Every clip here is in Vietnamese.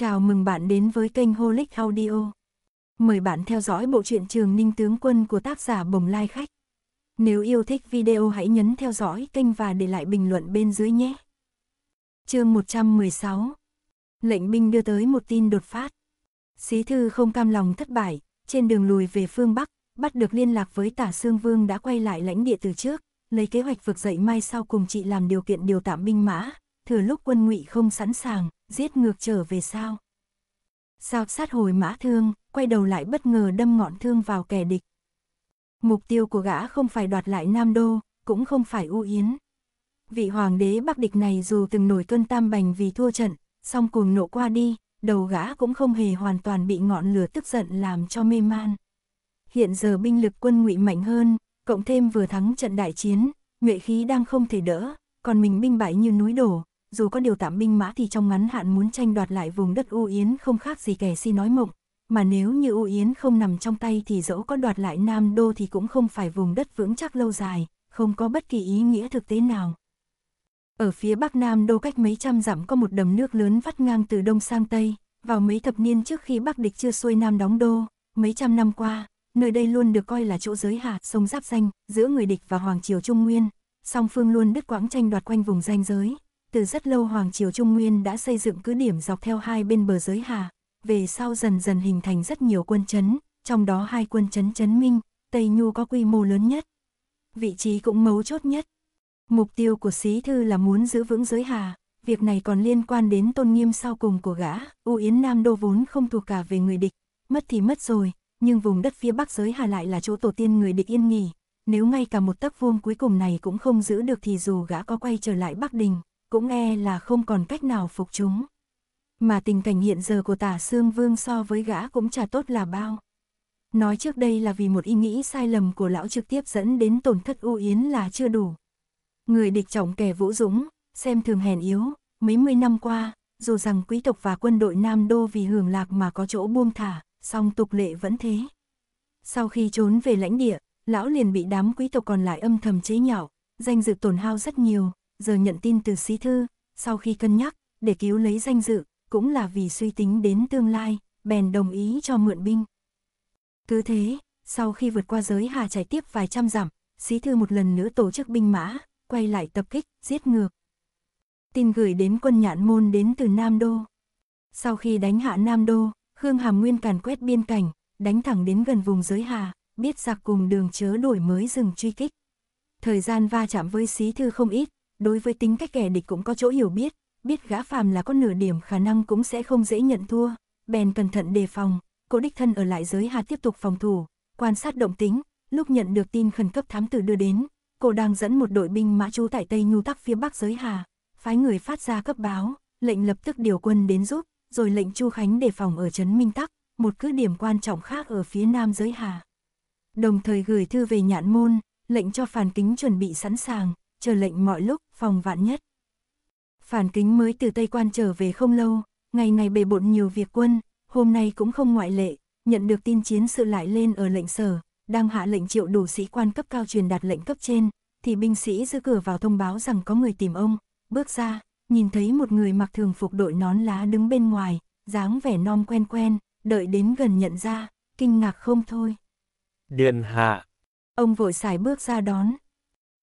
Chào mừng bạn đến với kênh Holic Audio. Mời bạn theo dõi bộ truyện Trường Ninh Tướng Quân của tác giả Bồng Lai Khách. Nếu yêu thích video hãy nhấn theo dõi kênh và để lại bình luận bên dưới nhé. Chương 116 Lệnh binh đưa tới một tin đột phát. Xí thư không cam lòng thất bại, trên đường lùi về phương Bắc, bắt được liên lạc với tả Sương Vương đã quay lại lãnh địa từ trước, lấy kế hoạch vực dậy mai sau cùng chị làm điều kiện điều tạm binh mã, thừa lúc quân ngụy không sẵn sàng, giết ngược trở về sao. Sao sát hồi mã thương, quay đầu lại bất ngờ đâm ngọn thương vào kẻ địch. Mục tiêu của gã không phải đoạt lại Nam Đô, cũng không phải U Yến. Vị hoàng đế bắc địch này dù từng nổi cơn tam bành vì thua trận, song cuồng nộ qua đi, đầu gã cũng không hề hoàn toàn bị ngọn lửa tức giận làm cho mê man. Hiện giờ binh lực quân ngụy mạnh hơn, cộng thêm vừa thắng trận đại chiến, nhuệ khí đang không thể đỡ, còn mình binh bại như núi đổ, dù có điều tạm binh mã thì trong ngắn hạn muốn tranh đoạt lại vùng đất U Yến không khác gì kẻ si nói mộng, mà nếu như U Yến không nằm trong tay thì dẫu có đoạt lại Nam Đô thì cũng không phải vùng đất vững chắc lâu dài, không có bất kỳ ý nghĩa thực tế nào. Ở phía bắc Nam Đô cách mấy trăm dặm có một đầm nước lớn vắt ngang từ đông sang tây, vào mấy thập niên trước khi Bắc địch chưa xuôi Nam đóng đô, mấy trăm năm qua, nơi đây luôn được coi là chỗ giới hạ sông giáp danh giữa người địch và Hoàng Triều Trung Nguyên, song phương luôn đứt quãng tranh đoạt quanh vùng danh giới, từ rất lâu Hoàng Triều Trung Nguyên đã xây dựng cứ điểm dọc theo hai bên bờ giới hà, về sau dần dần hình thành rất nhiều quân chấn, trong đó hai quân chấn chấn minh, Tây Nhu có quy mô lớn nhất. Vị trí cũng mấu chốt nhất. Mục tiêu của Sĩ Thư là muốn giữ vững giới hà, việc này còn liên quan đến tôn nghiêm sau cùng của gã, U Yến Nam Đô vốn không thuộc cả về người địch, mất thì mất rồi, nhưng vùng đất phía bắc giới hà lại là chỗ tổ tiên người địch yên nghỉ, nếu ngay cả một tấc vuông cuối cùng này cũng không giữ được thì dù gã có quay trở lại Bắc Đình, cũng e là không còn cách nào phục chúng. Mà tình cảnh hiện giờ của tả Sương Vương so với gã cũng chả tốt là bao. Nói trước đây là vì một ý nghĩ sai lầm của lão trực tiếp dẫn đến tổn thất U Yến là chưa đủ. Người địch trọng kẻ vũ dũng, xem thường hèn yếu, mấy mươi năm qua, dù rằng quý tộc và quân đội Nam Đô vì hưởng lạc mà có chỗ buông thả, song tục lệ vẫn thế. Sau khi trốn về lãnh địa, lão liền bị đám quý tộc còn lại âm thầm chế nhạo, danh dự tổn hao rất nhiều, giờ nhận tin từ sĩ thư, sau khi cân nhắc, để cứu lấy danh dự, cũng là vì suy tính đến tương lai, bèn đồng ý cho mượn binh. Cứ thế, sau khi vượt qua giới hà trải tiếp vài trăm dặm, sĩ thư một lần nữa tổ chức binh mã, quay lại tập kích, giết ngược. Tin gửi đến quân nhạn môn đến từ Nam Đô. Sau khi đánh hạ Nam Đô, Khương Hàm Nguyên càn quét biên cảnh, đánh thẳng đến gần vùng giới hà, biết giặc cùng đường chớ đổi mới dừng truy kích. Thời gian va chạm với xí thư không ít, đối với tính cách kẻ địch cũng có chỗ hiểu biết, biết gã phàm là có nửa điểm khả năng cũng sẽ không dễ nhận thua, bèn cẩn thận đề phòng, cố đích thân ở lại giới hạt tiếp tục phòng thủ, quan sát động tính, lúc nhận được tin khẩn cấp thám tử đưa đến, cô đang dẫn một đội binh mã trú tại Tây Nhu Tắc phía bắc giới Hà, phái người phát ra cấp báo, lệnh lập tức điều quân đến giúp, rồi lệnh Chu Khánh đề phòng ở trấn Minh Tắc, một cứ điểm quan trọng khác ở phía nam giới Hà. Đồng thời gửi thư về nhạn môn, lệnh cho phàn kính chuẩn bị sẵn sàng, chờ lệnh mọi lúc, phòng vạn nhất. Phản kính mới từ Tây Quan trở về không lâu, ngày ngày bề bộn nhiều việc quân, hôm nay cũng không ngoại lệ, nhận được tin chiến sự lại lên ở lệnh sở, đang hạ lệnh triệu đủ sĩ quan cấp cao truyền đạt lệnh cấp trên, thì binh sĩ giữ cửa vào thông báo rằng có người tìm ông, bước ra, nhìn thấy một người mặc thường phục đội nón lá đứng bên ngoài, dáng vẻ non quen quen, đợi đến gần nhận ra, kinh ngạc không thôi. Điện hạ. Ông vội xài bước ra đón.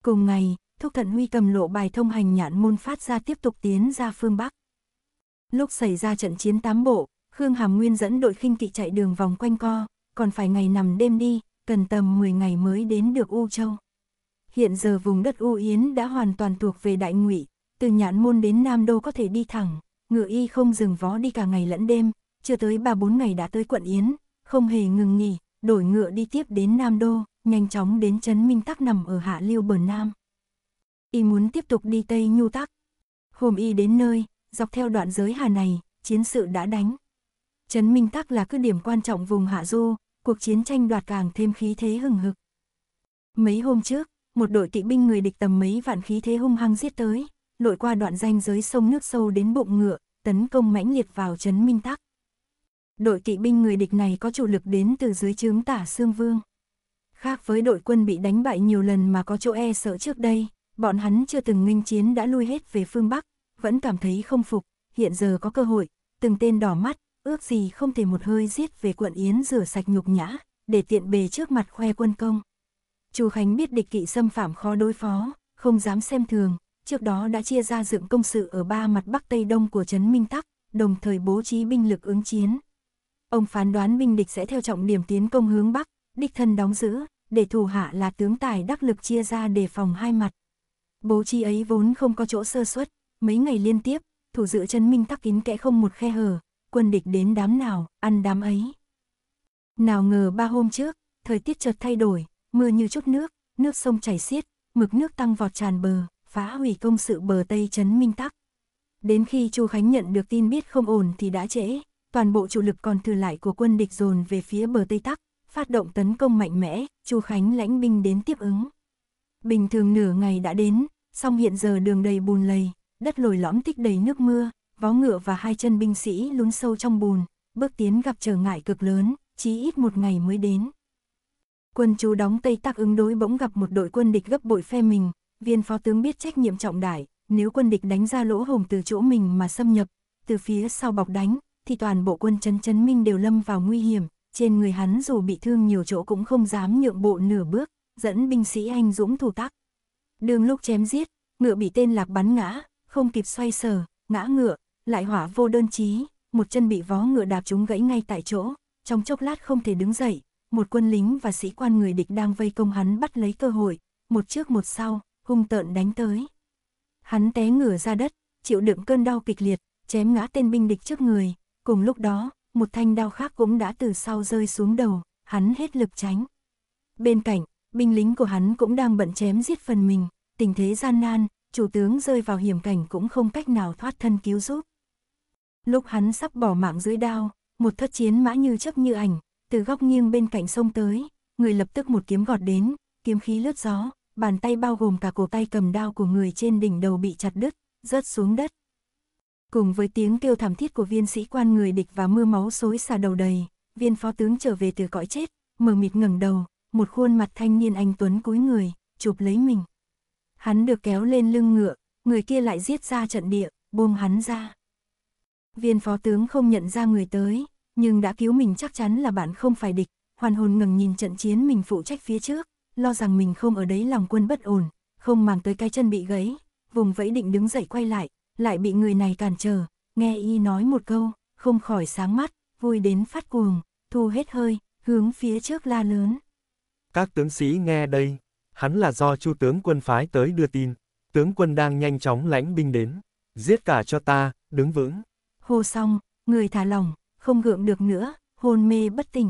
Cùng ngày, thúc Thận huy cầm lộ bài thông hành nhãn môn phát ra tiếp tục tiến ra phương Bắc. Lúc xảy ra trận chiến tám bộ, Khương Hàm Nguyên dẫn đội khinh kỵ chạy đường vòng quanh co, còn phải ngày nằm đêm đi, cần tầm 10 ngày mới đến được U Châu. Hiện giờ vùng đất U Yến đã hoàn toàn thuộc về Đại Ngụy, từ nhãn môn đến Nam Đô có thể đi thẳng, ngựa y không dừng vó đi cả ngày lẫn đêm, chưa tới 3-4 ngày đã tới quận Yến, không hề ngừng nghỉ, đổi ngựa đi tiếp đến Nam Đô, nhanh chóng đến Trấn Minh Tắc nằm ở Hạ Liêu bờ Nam y muốn tiếp tục đi Tây Nhu Tắc. Hôm y đến nơi, dọc theo đoạn giới hà này, chiến sự đã đánh. Trấn Minh Tắc là cứ điểm quan trọng vùng Hạ Du, cuộc chiến tranh đoạt càng thêm khí thế hừng hực. Mấy hôm trước, một đội kỵ binh người địch tầm mấy vạn khí thế hung hăng giết tới, lội qua đoạn ranh giới sông nước sâu đến bụng ngựa, tấn công mãnh liệt vào trấn Minh Tắc. Đội kỵ binh người địch này có chủ lực đến từ dưới trướng tả Sương Vương. Khác với đội quân bị đánh bại nhiều lần mà có chỗ e sợ trước đây, Bọn hắn chưa từng nghênh chiến đã lui hết về phương Bắc, vẫn cảm thấy không phục, hiện giờ có cơ hội, từng tên đỏ mắt, ước gì không thể một hơi giết về quận Yến rửa sạch nhục nhã, để tiện bề trước mặt khoe quân công. Chu Khánh biết địch kỵ xâm phạm khó đối phó, không dám xem thường, trước đó đã chia ra dựng công sự ở ba mặt Bắc Tây Đông của Trấn Minh Tắc, đồng thời bố trí binh lực ứng chiến. Ông phán đoán binh địch sẽ theo trọng điểm tiến công hướng Bắc, địch thân đóng giữ, để thủ hạ là tướng tài đắc lực chia ra đề phòng hai mặt, bố trí ấy vốn không có chỗ sơ suất, mấy ngày liên tiếp, thủ dự chân minh tắc kín kẽ không một khe hở, quân địch đến đám nào, ăn đám ấy. Nào ngờ ba hôm trước, thời tiết chợt thay đổi, mưa như chút nước, nước sông chảy xiết, mực nước tăng vọt tràn bờ, phá hủy công sự bờ Tây Trấn Minh Tắc. Đến khi Chu Khánh nhận được tin biết không ổn thì đã trễ, toàn bộ chủ lực còn thừa lại của quân địch dồn về phía bờ Tây Tắc, phát động tấn công mạnh mẽ, Chu Khánh lãnh binh đến tiếp ứng. Bình thường nửa ngày đã đến, song hiện giờ đường đầy bùn lầy, đất lồi lõm tích đầy nước mưa, vó ngựa và hai chân binh sĩ lún sâu trong bùn, bước tiến gặp trở ngại cực lớn, chí ít một ngày mới đến. Quân chú đóng Tây Tắc ứng đối bỗng gặp một đội quân địch gấp bội phe mình, viên phó tướng biết trách nhiệm trọng đại, nếu quân địch đánh ra lỗ hồng từ chỗ mình mà xâm nhập, từ phía sau bọc đánh, thì toàn bộ quân chân chân minh đều lâm vào nguy hiểm, trên người hắn dù bị thương nhiều chỗ cũng không dám nhượng bộ nửa bước, dẫn binh sĩ anh dũng thủ tắc, đương lúc chém giết, ngựa bị tên lạc bắn ngã, không kịp xoay sở, ngã ngựa, lại hỏa vô đơn chí, một chân bị vó ngựa đạp trúng gãy ngay tại chỗ, trong chốc lát không thể đứng dậy, một quân lính và sĩ quan người địch đang vây công hắn bắt lấy cơ hội, một trước một sau, hung tợn đánh tới. Hắn té ngửa ra đất, chịu đựng cơn đau kịch liệt, chém ngã tên binh địch trước người, cùng lúc đó, một thanh đao khác cũng đã từ sau rơi xuống đầu, hắn hết lực tránh. Bên cạnh, binh lính của hắn cũng đang bận chém giết phần mình, tình thế gian nan, chủ tướng rơi vào hiểm cảnh cũng không cách nào thoát thân cứu giúp. Lúc hắn sắp bỏ mạng dưới đao, một thất chiến mã như chấp như ảnh, từ góc nghiêng bên cạnh sông tới, người lập tức một kiếm gọt đến, kiếm khí lướt gió, bàn tay bao gồm cả cổ tay cầm đao của người trên đỉnh đầu bị chặt đứt, rớt xuống đất. Cùng với tiếng kêu thảm thiết của viên sĩ quan người địch và mưa máu xối xả đầu đầy, viên phó tướng trở về từ cõi chết, mờ mịt ngẩng đầu, một khuôn mặt thanh niên anh Tuấn cúi người, chụp lấy mình. Hắn được kéo lên lưng ngựa, người kia lại giết ra trận địa, buông hắn ra. Viên phó tướng không nhận ra người tới, nhưng đã cứu mình chắc chắn là bạn không phải địch, hoàn hồn ngừng nhìn trận chiến mình phụ trách phía trước, lo rằng mình không ở đấy lòng quân bất ổn, không màng tới cái chân bị gãy, vùng vẫy định đứng dậy quay lại, lại bị người này cản trở, nghe y nói một câu, không khỏi sáng mắt, vui đến phát cuồng, thu hết hơi, hướng phía trước la lớn. Các tướng sĩ nghe đây, hắn là do Chu tướng quân phái tới đưa tin, tướng quân đang nhanh chóng lãnh binh đến, giết cả cho ta, đứng vững. Hô xong, người thả lòng, không gượng được nữa, hôn mê bất tỉnh.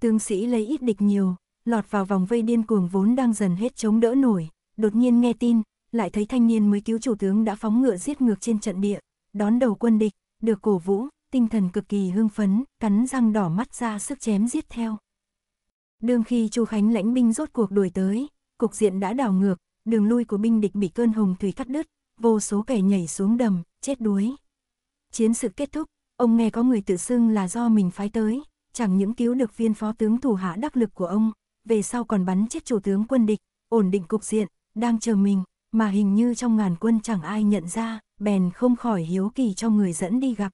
Tướng sĩ lấy ít địch nhiều, lọt vào vòng vây điên cuồng vốn đang dần hết chống đỡ nổi, đột nhiên nghe tin, lại thấy thanh niên mới cứu chủ tướng đã phóng ngựa giết ngược trên trận địa, đón đầu quân địch, được cổ vũ, tinh thần cực kỳ hưng phấn, cắn răng đỏ mắt ra sức chém giết theo. Đương khi Chu Khánh lãnh binh rốt cuộc đuổi tới, cục diện đã đảo ngược, đường lui của binh địch bị cơn hồng thủy cắt đứt, vô số kẻ nhảy xuống đầm, chết đuối. Chiến sự kết thúc, ông nghe có người tự xưng là do mình phái tới, chẳng những cứu được viên phó tướng thủ hạ đắc lực của ông, về sau còn bắn chết chủ tướng quân địch, ổn định cục diện, đang chờ mình, mà hình như trong ngàn quân chẳng ai nhận ra, bèn không khỏi hiếu kỳ cho người dẫn đi gặp.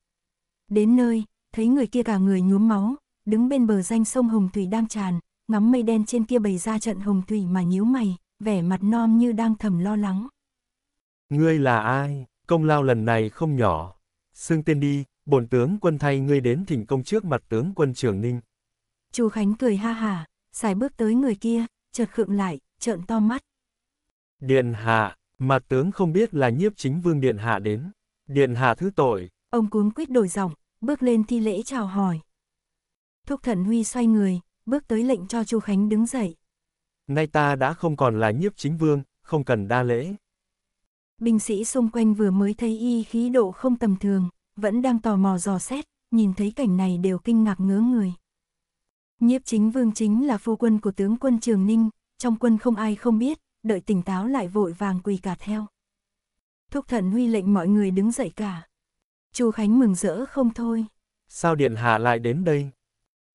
Đến nơi, thấy người kia cả người nhuốm máu, đứng bên bờ danh sông Hồng Thủy đang tràn, ngắm mây đen trên kia bày ra trận hồng thủy mà nhíu mày, vẻ mặt non như đang thầm lo lắng. Ngươi là ai? Công lao lần này không nhỏ. Xưng tên đi, bổn tướng quân thay ngươi đến thỉnh công trước mặt tướng quân Trường Ninh. Chu Khánh cười ha hả, xài bước tới người kia, chợt khựng lại, trợn to mắt. Điện hạ, mặt tướng không biết là nhiếp chính vương điện hạ đến. Điện hạ thứ tội. Ông cuốn quyết đổi giọng, bước lên thi lễ chào hỏi. Thúc thần huy xoay người, bước tới lệnh cho Chu Khánh đứng dậy. Nay ta đã không còn là nhiếp chính vương, không cần đa lễ. Binh sĩ xung quanh vừa mới thấy y khí độ không tầm thường, vẫn đang tò mò dò xét, nhìn thấy cảnh này đều kinh ngạc ngớ người. Nhiếp chính vương chính là phu quân của tướng quân Trường Ninh, trong quân không ai không biết, đợi tỉnh táo lại vội vàng quỳ cả theo. Thúc thần huy lệnh mọi người đứng dậy cả. Chu Khánh mừng rỡ không thôi. Sao điện hạ lại đến đây?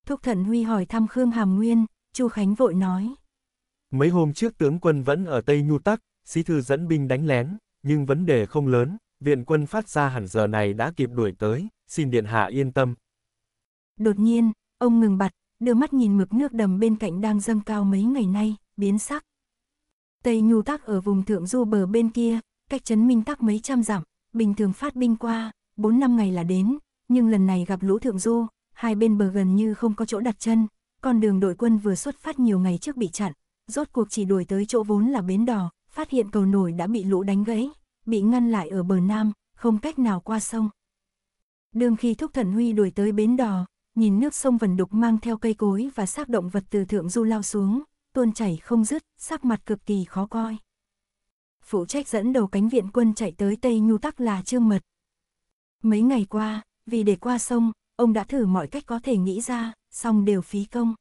Thúc Thận Huy hỏi thăm Khương Hàm Nguyên, Chu Khánh vội nói. Mấy hôm trước tướng quân vẫn ở Tây Nhu Tắc, sĩ thư dẫn binh đánh lén, nhưng vấn đề không lớn, viện quân phát ra hẳn giờ này đã kịp đuổi tới, xin điện hạ yên tâm. Đột nhiên, ông ngừng bặt, đưa mắt nhìn mực nước đầm bên cạnh đang dâng cao mấy ngày nay, biến sắc. Tây Nhu Tắc ở vùng thượng du bờ bên kia, cách Trấn minh tắc mấy trăm dặm, bình thường phát binh qua, 4 năm ngày là đến, nhưng lần này gặp lũ thượng du, hai bên bờ gần như không có chỗ đặt chân, con đường đội quân vừa xuất phát nhiều ngày trước bị chặn, rốt cuộc chỉ đuổi tới chỗ vốn là bến đò, phát hiện cầu nổi đã bị lũ đánh gãy, bị ngăn lại ở bờ nam, không cách nào qua sông. Đương khi Thúc Thần Huy đuổi tới bến đò, nhìn nước sông vần đục mang theo cây cối và xác động vật từ thượng du lao xuống, tuôn chảy không dứt, sắc mặt cực kỳ khó coi. Phụ trách dẫn đầu cánh viện quân chạy tới Tây Nhu Tắc là Trương Mật. Mấy ngày qua, vì để qua sông, ông đã thử mọi cách có thể nghĩ ra, song đều phí công.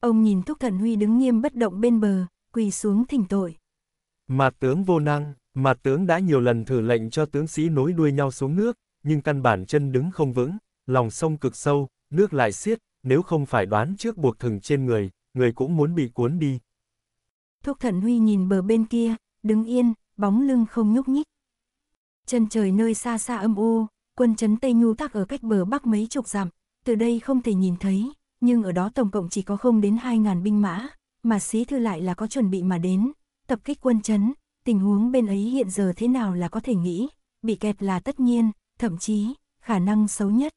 Ông nhìn Thúc Thần Huy đứng nghiêm bất động bên bờ, quỳ xuống thỉnh tội. Mà tướng vô năng, mà tướng đã nhiều lần thử lệnh cho tướng sĩ nối đuôi nhau xuống nước, nhưng căn bản chân đứng không vững, lòng sông cực sâu, nước lại xiết, nếu không phải đoán trước buộc thừng trên người, người cũng muốn bị cuốn đi. Thúc Thần Huy nhìn bờ bên kia, đứng yên, bóng lưng không nhúc nhích. Chân trời nơi xa xa âm u, quân trấn Tây Nhu tác ở cách bờ bắc mấy chục dặm, từ đây không thể nhìn thấy, nhưng ở đó tổng cộng chỉ có không đến 2.000 binh mã, mà Sĩ Thư lại là có chuẩn bị mà đến, tập kích quân trấn, tình huống bên ấy hiện giờ thế nào là có thể nghĩ, bị kẹt là tất nhiên, thậm chí, khả năng xấu nhất.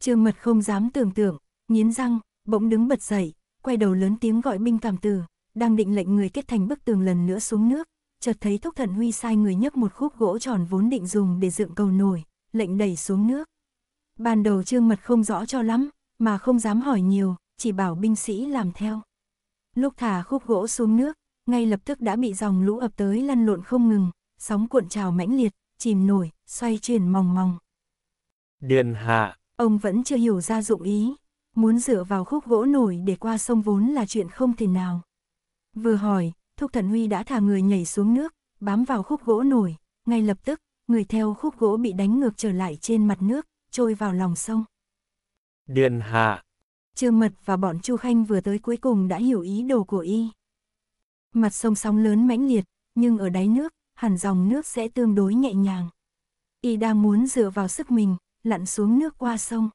Trương Mật không dám tưởng tượng, nghiến răng, bỗng đứng bật dậy, quay đầu lớn tiếng gọi binh cảm tử, đang định lệnh người kết thành bức tường lần nữa xuống nước, chợt thấy Thúc thận Huy sai người nhấc một khúc gỗ tròn vốn định dùng để dựng cầu nổi, lệnh đẩy xuống nước. Ban đầu trương mật không rõ cho lắm, mà không dám hỏi nhiều, chỉ bảo binh sĩ làm theo. Lúc thả khúc gỗ xuống nước, ngay lập tức đã bị dòng lũ ập tới lăn lộn không ngừng, sóng cuộn trào mãnh liệt, chìm nổi, xoay chuyển mòng mòng. Điện hạ. Ông vẫn chưa hiểu ra dụng ý, muốn dựa vào khúc gỗ nổi để qua sông vốn là chuyện không thể nào. Vừa hỏi, Thúc Thần Huy đã thả người nhảy xuống nước, bám vào khúc gỗ nổi, ngay lập tức, người theo khúc gỗ bị đánh ngược trở lại trên mặt nước, trôi vào lòng sông. Điện hạ. Trương Mật và bọn Chu Khanh vừa tới cuối cùng đã hiểu ý đồ của y. Mặt sông sóng lớn mãnh liệt, nhưng ở đáy nước, hẳn dòng nước sẽ tương đối nhẹ nhàng. Y đang muốn dựa vào sức mình, lặn xuống nước qua sông.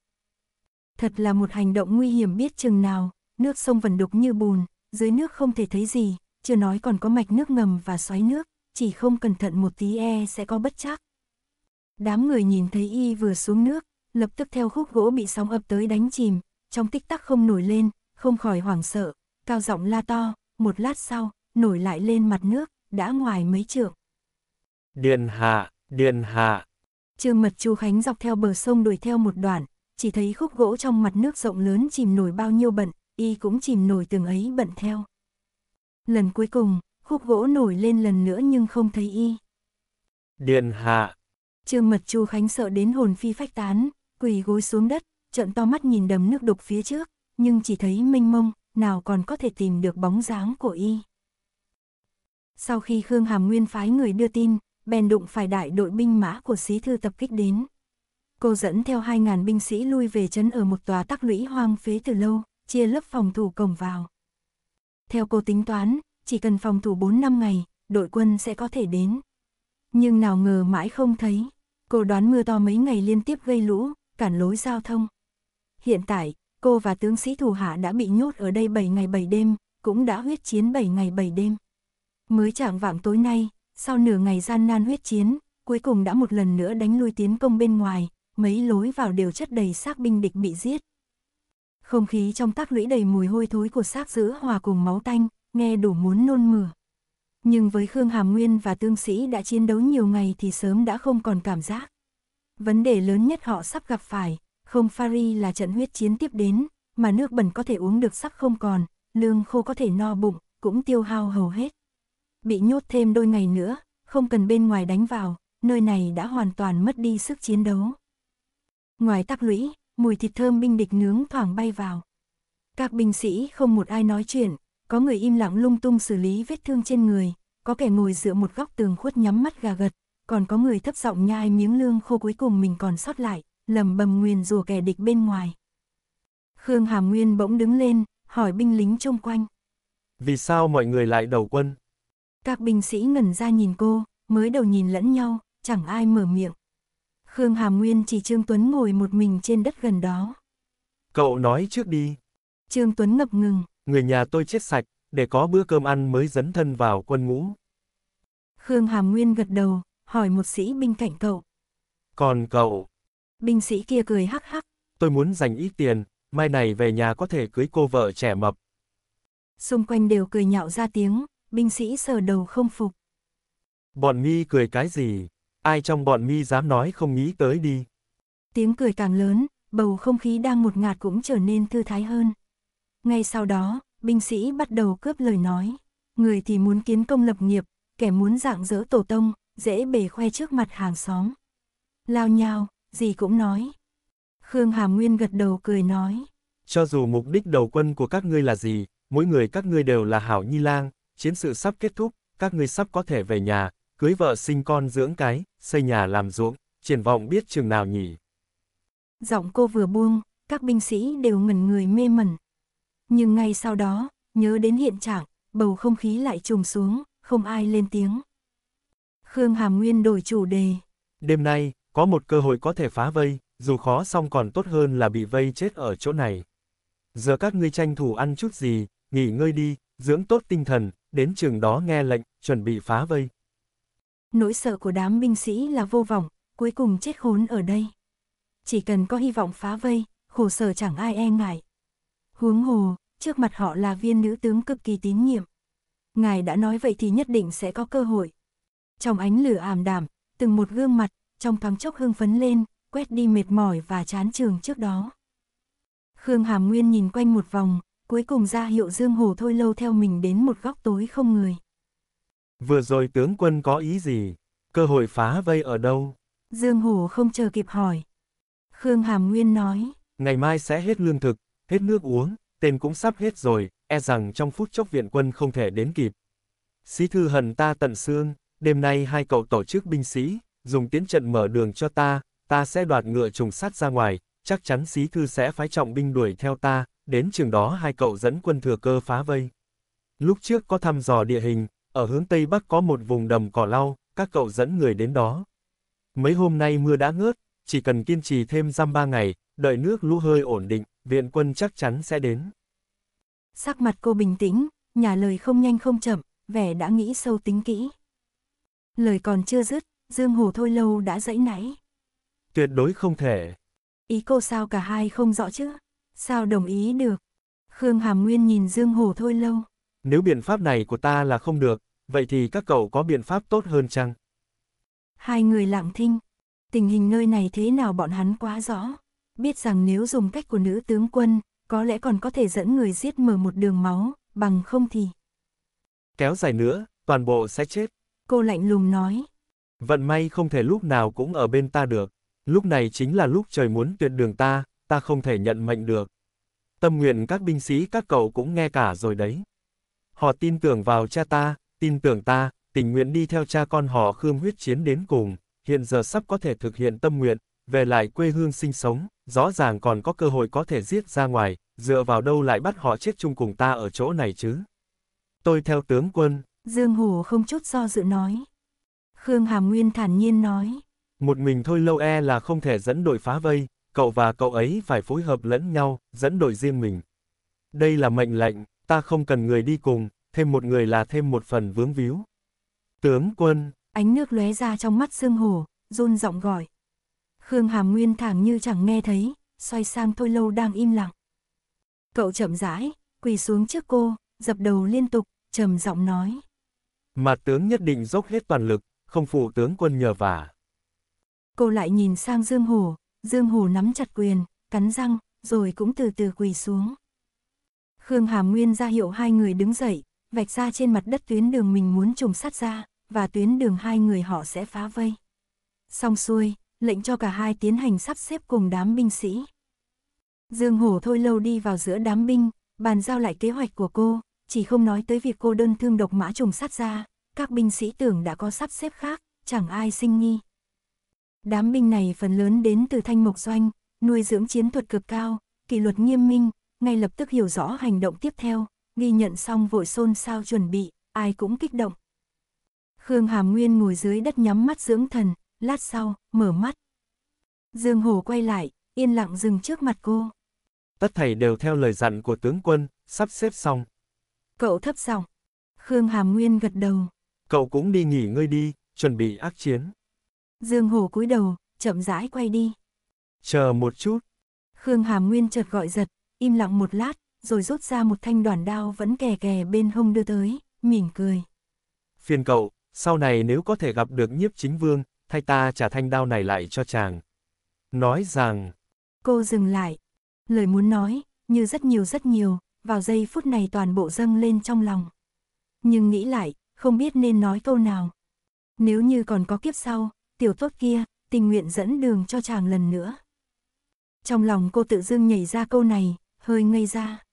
Thật là một hành động nguy hiểm biết chừng nào, nước sông vần đục như bùn, dưới nước không thể thấy gì, chưa nói còn có mạch nước ngầm và xoáy nước, chỉ không cẩn thận một tí e sẽ có bất chắc. Đám người nhìn thấy y vừa xuống nước, lập tức theo khúc gỗ bị sóng ập tới đánh chìm, trong tích tắc không nổi lên, không khỏi hoảng sợ, cao giọng la to, một lát sau, nổi lại lên mặt nước, đã ngoài mấy trượng. Điền hạ, điền hạ. Trương mật chu Khánh dọc theo bờ sông đuổi theo một đoạn, chỉ thấy khúc gỗ trong mặt nước rộng lớn chìm nổi bao nhiêu bận, y cũng chìm nổi từng ấy bận theo. Lần cuối cùng, khúc gỗ nổi lên lần nữa nhưng không thấy y. Điện hạ. Trương mật Chu Khánh sợ đến hồn phi phách tán, quỳ gối xuống đất, trợn to mắt nhìn đầm nước đục phía trước, nhưng chỉ thấy mênh mông, nào còn có thể tìm được bóng dáng của y. Sau khi Khương Hàm Nguyên phái người đưa tin, bèn đụng phải đại đội binh mã của Sĩ Thư tập kích đến. Cô dẫn theo 2.000 binh sĩ lui về trấn ở một tòa tắc lũy hoang phế từ lâu, chia lớp phòng thủ cổng vào. Theo cô tính toán, chỉ cần phòng thủ 4 năm ngày, đội quân sẽ có thể đến. Nhưng nào ngờ mãi không thấy, cô đoán mưa to mấy ngày liên tiếp gây lũ, cản lối giao thông. Hiện tại, cô và tướng sĩ thủ hạ đã bị nhốt ở đây 7 ngày 7 đêm, cũng đã huyết chiến 7 ngày 7 đêm. Mới chạng vạng tối nay, sau nửa ngày gian nan huyết chiến, cuối cùng đã một lần nữa đánh lui tiến công bên ngoài, mấy lối vào đều chất đầy xác binh địch bị giết. Không khí trong tác lũy đầy mùi hôi thối của xác giữa hòa cùng máu tanh, nghe đủ muốn nôn mửa. Nhưng với Khương Hàm Nguyên và Tương Sĩ đã chiến đấu nhiều ngày thì sớm đã không còn cảm giác. Vấn đề lớn nhất họ sắp gặp phải, không Fari là trận huyết chiến tiếp đến, mà nước bẩn có thể uống được sắp không còn, lương khô có thể no bụng, cũng tiêu hao hầu hết. Bị nhốt thêm đôi ngày nữa, không cần bên ngoài đánh vào, nơi này đã hoàn toàn mất đi sức chiến đấu. Ngoài tắc lũy, mùi thịt thơm binh địch nướng thoảng bay vào. Các binh sĩ không một ai nói chuyện, có người im lặng lung tung xử lý vết thương trên người, có kẻ ngồi dựa một góc tường khuất nhắm mắt gà gật, còn có người thấp giọng nhai miếng lương khô cuối cùng mình còn sót lại, lầm bầm nguyền rùa kẻ địch bên ngoài. Khương Hàm Nguyên bỗng đứng lên, hỏi binh lính chung quanh. Vì sao mọi người lại đầu quân? Các binh sĩ ngẩn ra nhìn cô, mới đầu nhìn lẫn nhau, chẳng ai mở miệng. Khương Hàm Nguyên chỉ Trương Tuấn ngồi một mình trên đất gần đó. Cậu nói trước đi. Trương Tuấn ngập ngừng, người nhà tôi chết sạch, để có bữa cơm ăn mới dấn thân vào quân ngũ. Khương Hàm Nguyên gật đầu, hỏi một sĩ binh cạnh cậu. Còn cậu? Binh sĩ kia cười hắc hắc. Tôi muốn dành ít tiền, mai này về nhà có thể cưới cô vợ trẻ mập. Xung quanh đều cười nhạo ra tiếng, binh sĩ sờ đầu không phục. Bọn mi cười cái gì? Ai trong bọn mi dám nói không nghĩ tới đi. Tiếng cười càng lớn, bầu không khí đang một ngạt cũng trở nên thư thái hơn. Ngay sau đó, binh sĩ bắt đầu cướp lời nói. Người thì muốn kiến công lập nghiệp, kẻ muốn dạng dỡ tổ tông, dễ bề khoe trước mặt hàng xóm. Lao nhào, gì cũng nói. Khương Hàm Nguyên gật đầu cười nói. Cho dù mục đích đầu quân của các ngươi là gì, mỗi người các ngươi đều là hảo nhi lang, chiến sự sắp kết thúc, các ngươi sắp có thể về nhà, cưới vợ sinh con dưỡng cái, xây nhà làm ruộng, triển vọng biết chừng nào nhỉ. Giọng cô vừa buông, các binh sĩ đều ngẩn người mê mẩn, nhưng ngay sau đó, nhớ đến hiện trạng, bầu không khí lại trùng xuống, không ai lên tiếng. Khương Hàm Nguyên đổi chủ đề. Đêm nay, có một cơ hội có thể phá vây, dù khó xong còn tốt hơn là bị vây chết ở chỗ này. Giờ các ngươi tranh thủ ăn chút gì, nghỉ ngơi đi, dưỡng tốt tinh thần, đến trường đó nghe lệnh, chuẩn bị phá vây. Nỗi sợ của đám binh sĩ là vô vọng, cuối cùng chết khốn ở đây. Chỉ cần có hy vọng phá vây, khổ sở chẳng ai e ngại. Huống hồ, trước mặt họ là viên nữ tướng cực kỳ tín nhiệm. Ngài đã nói vậy thì nhất định sẽ có cơ hội. Trong ánh lửa ảm đảm, từng một gương mặt, trong thoáng chốc hưng phấn lên, quét đi mệt mỏi và chán trường trước đó. Khương Hàm Nguyên nhìn quanh một vòng, cuối cùng ra hiệu Dương Hồ Thôi Lâu theo mình đến một góc tối không người. Vừa rồi tướng quân có ý gì? Cơ hội phá vây ở đâu? Dương Hồ không chờ kịp hỏi. Khương Hàm Nguyên nói. Ngày mai sẽ hết lương thực, hết nước uống, tên cũng sắp hết rồi, e rằng trong phút chốc viện quân không thể đến kịp. Sĩ thư hận ta tận xương, đêm nay hai cậu tổ chức binh sĩ, dùng tiến trận mở đường cho ta, ta sẽ đoạt ngựa trùng sát ra ngoài, chắc chắn sĩ thư sẽ phái trọng binh đuổi theo ta, đến trường đó hai cậu dẫn quân thừa cơ phá vây. Lúc trước có thăm dò địa hình, ở hướng Tây Bắc có một vùng đầm cỏ lau, các cậu dẫn người đến đó. Mấy hôm nay mưa đã ngớt, chỉ cần kiên trì thêm răm ba ngày, đợi nước lũ hơi ổn định, viện quân chắc chắn sẽ đến. Sắc mặt cô bình tĩnh, nhà lời không nhanh không chậm, vẻ đã nghĩ sâu tính kỹ. Lời còn chưa dứt, Dương Hồ thôi lâu đã dẫy nãy. Tuyệt đối không thể. Ý cô sao cả hai không rõ chứ? Sao đồng ý được? Khương Hàm Nguyên nhìn Dương Hồ thôi lâu. Nếu biện pháp này của ta là không được, vậy thì các cậu có biện pháp tốt hơn chăng? Hai người lặng thinh. Tình hình nơi này thế nào bọn hắn quá rõ biết rằng nếu dùng cách của nữ tướng quân, có lẽ còn có thể dẫn người giết mở một đường máu, bằng không thì... Kéo dài nữa, toàn bộ sẽ chết. Cô lạnh lùng nói. Vận may không thể lúc nào cũng ở bên ta được. Lúc này chính là lúc trời muốn tuyệt đường ta, ta không thể nhận mệnh được. Tâm nguyện các binh sĩ các cậu cũng nghe cả rồi đấy. Họ tin tưởng vào cha ta, tin tưởng ta, tình nguyện đi theo cha con họ Khương huyết chiến đến cùng, hiện giờ sắp có thể thực hiện tâm nguyện, về lại quê hương sinh sống, rõ ràng còn có cơ hội có thể giết ra ngoài, dựa vào đâu lại bắt họ chết chung cùng ta ở chỗ này chứ. Tôi theo tướng quân. Dương hồ không chút do dự nói. Khương Hàm Nguyên thản nhiên nói. Một mình thôi lâu e là không thể dẫn đội phá vây, cậu và cậu ấy phải phối hợp lẫn nhau, dẫn đội riêng mình. Đây là mệnh lệnh, ta không cần người đi cùng, thêm một người là thêm một phần vướng víu. Tướng quân. Ánh nước lóe ra trong mắt Dương hồ run giọng gọi. Khương Hàm Nguyên thảm như chẳng nghe thấy, xoay sang Thôi Lâu đang im lặng. Cậu chậm rãi, quỳ xuống trước cô, dập đầu liên tục, trầm giọng nói. "Mà tướng nhất định dốc hết toàn lực, không phụ tướng quân nhờ vả. Cô lại nhìn sang Dương Hồ, Dương Hồ nắm chặt quyền, cắn răng, rồi cũng từ từ quỳ xuống. Khương Hàm Nguyên ra hiệu hai người đứng dậy, vạch ra trên mặt đất tuyến đường mình muốn trùng sát ra, và tuyến đường hai người họ sẽ phá vây. Xong xuôi, lệnh cho cả hai tiến hành sắp xếp cùng đám binh sĩ. Dương Hổ thôi lâu đi vào giữa đám binh, bàn giao lại kế hoạch của cô, chỉ không nói tới việc cô đơn thương độc mã trùng sát ra, các binh sĩ tưởng đã có sắp xếp khác, chẳng ai sinh nghi. Đám binh này phần lớn đến từ thanh mộc doanh, nuôi dưỡng chiến thuật cực cao, kỷ luật nghiêm minh, ngay lập tức hiểu rõ hành động tiếp theo, ghi nhận xong vội xôn xao chuẩn bị, ai cũng kích động. Khương Hàm Nguyên ngồi dưới đất nhắm mắt dưỡng thần, lát sau, mở mắt. Dương Hổ quay lại, yên lặng dừng trước mặt cô. Tất thảy đều theo lời dặn của tướng quân, sắp xếp xong. Cậu thấp giọng. Khương Hàm Nguyên gật đầu. Cậu cũng đi nghỉ ngơi đi, chuẩn bị ác chiến. Dương Hổ cúi đầu, chậm rãi quay đi. Chờ một chút. Khương Hàm Nguyên chợt gọi giật, im lặng một lát, rồi rút ra một thanh đoàn đao vẫn kè kè bên hông đưa tới, mỉm cười. Phiền cậu, sau này nếu có thể gặp được nhiếp chính vương, thay ta trả thanh đao này lại cho chàng. Nói rằng... Cô dừng lại. Lời muốn nói, như rất nhiều rất nhiều, vào giây phút này toàn bộ dâng lên trong lòng. Nhưng nghĩ lại, không biết nên nói câu nào. Nếu như còn có kiếp sau, tiểu tốt kia, tình nguyện dẫn đường cho chàng lần nữa. Trong lòng cô tự dưng nhảy ra câu này, hơi ngây ra.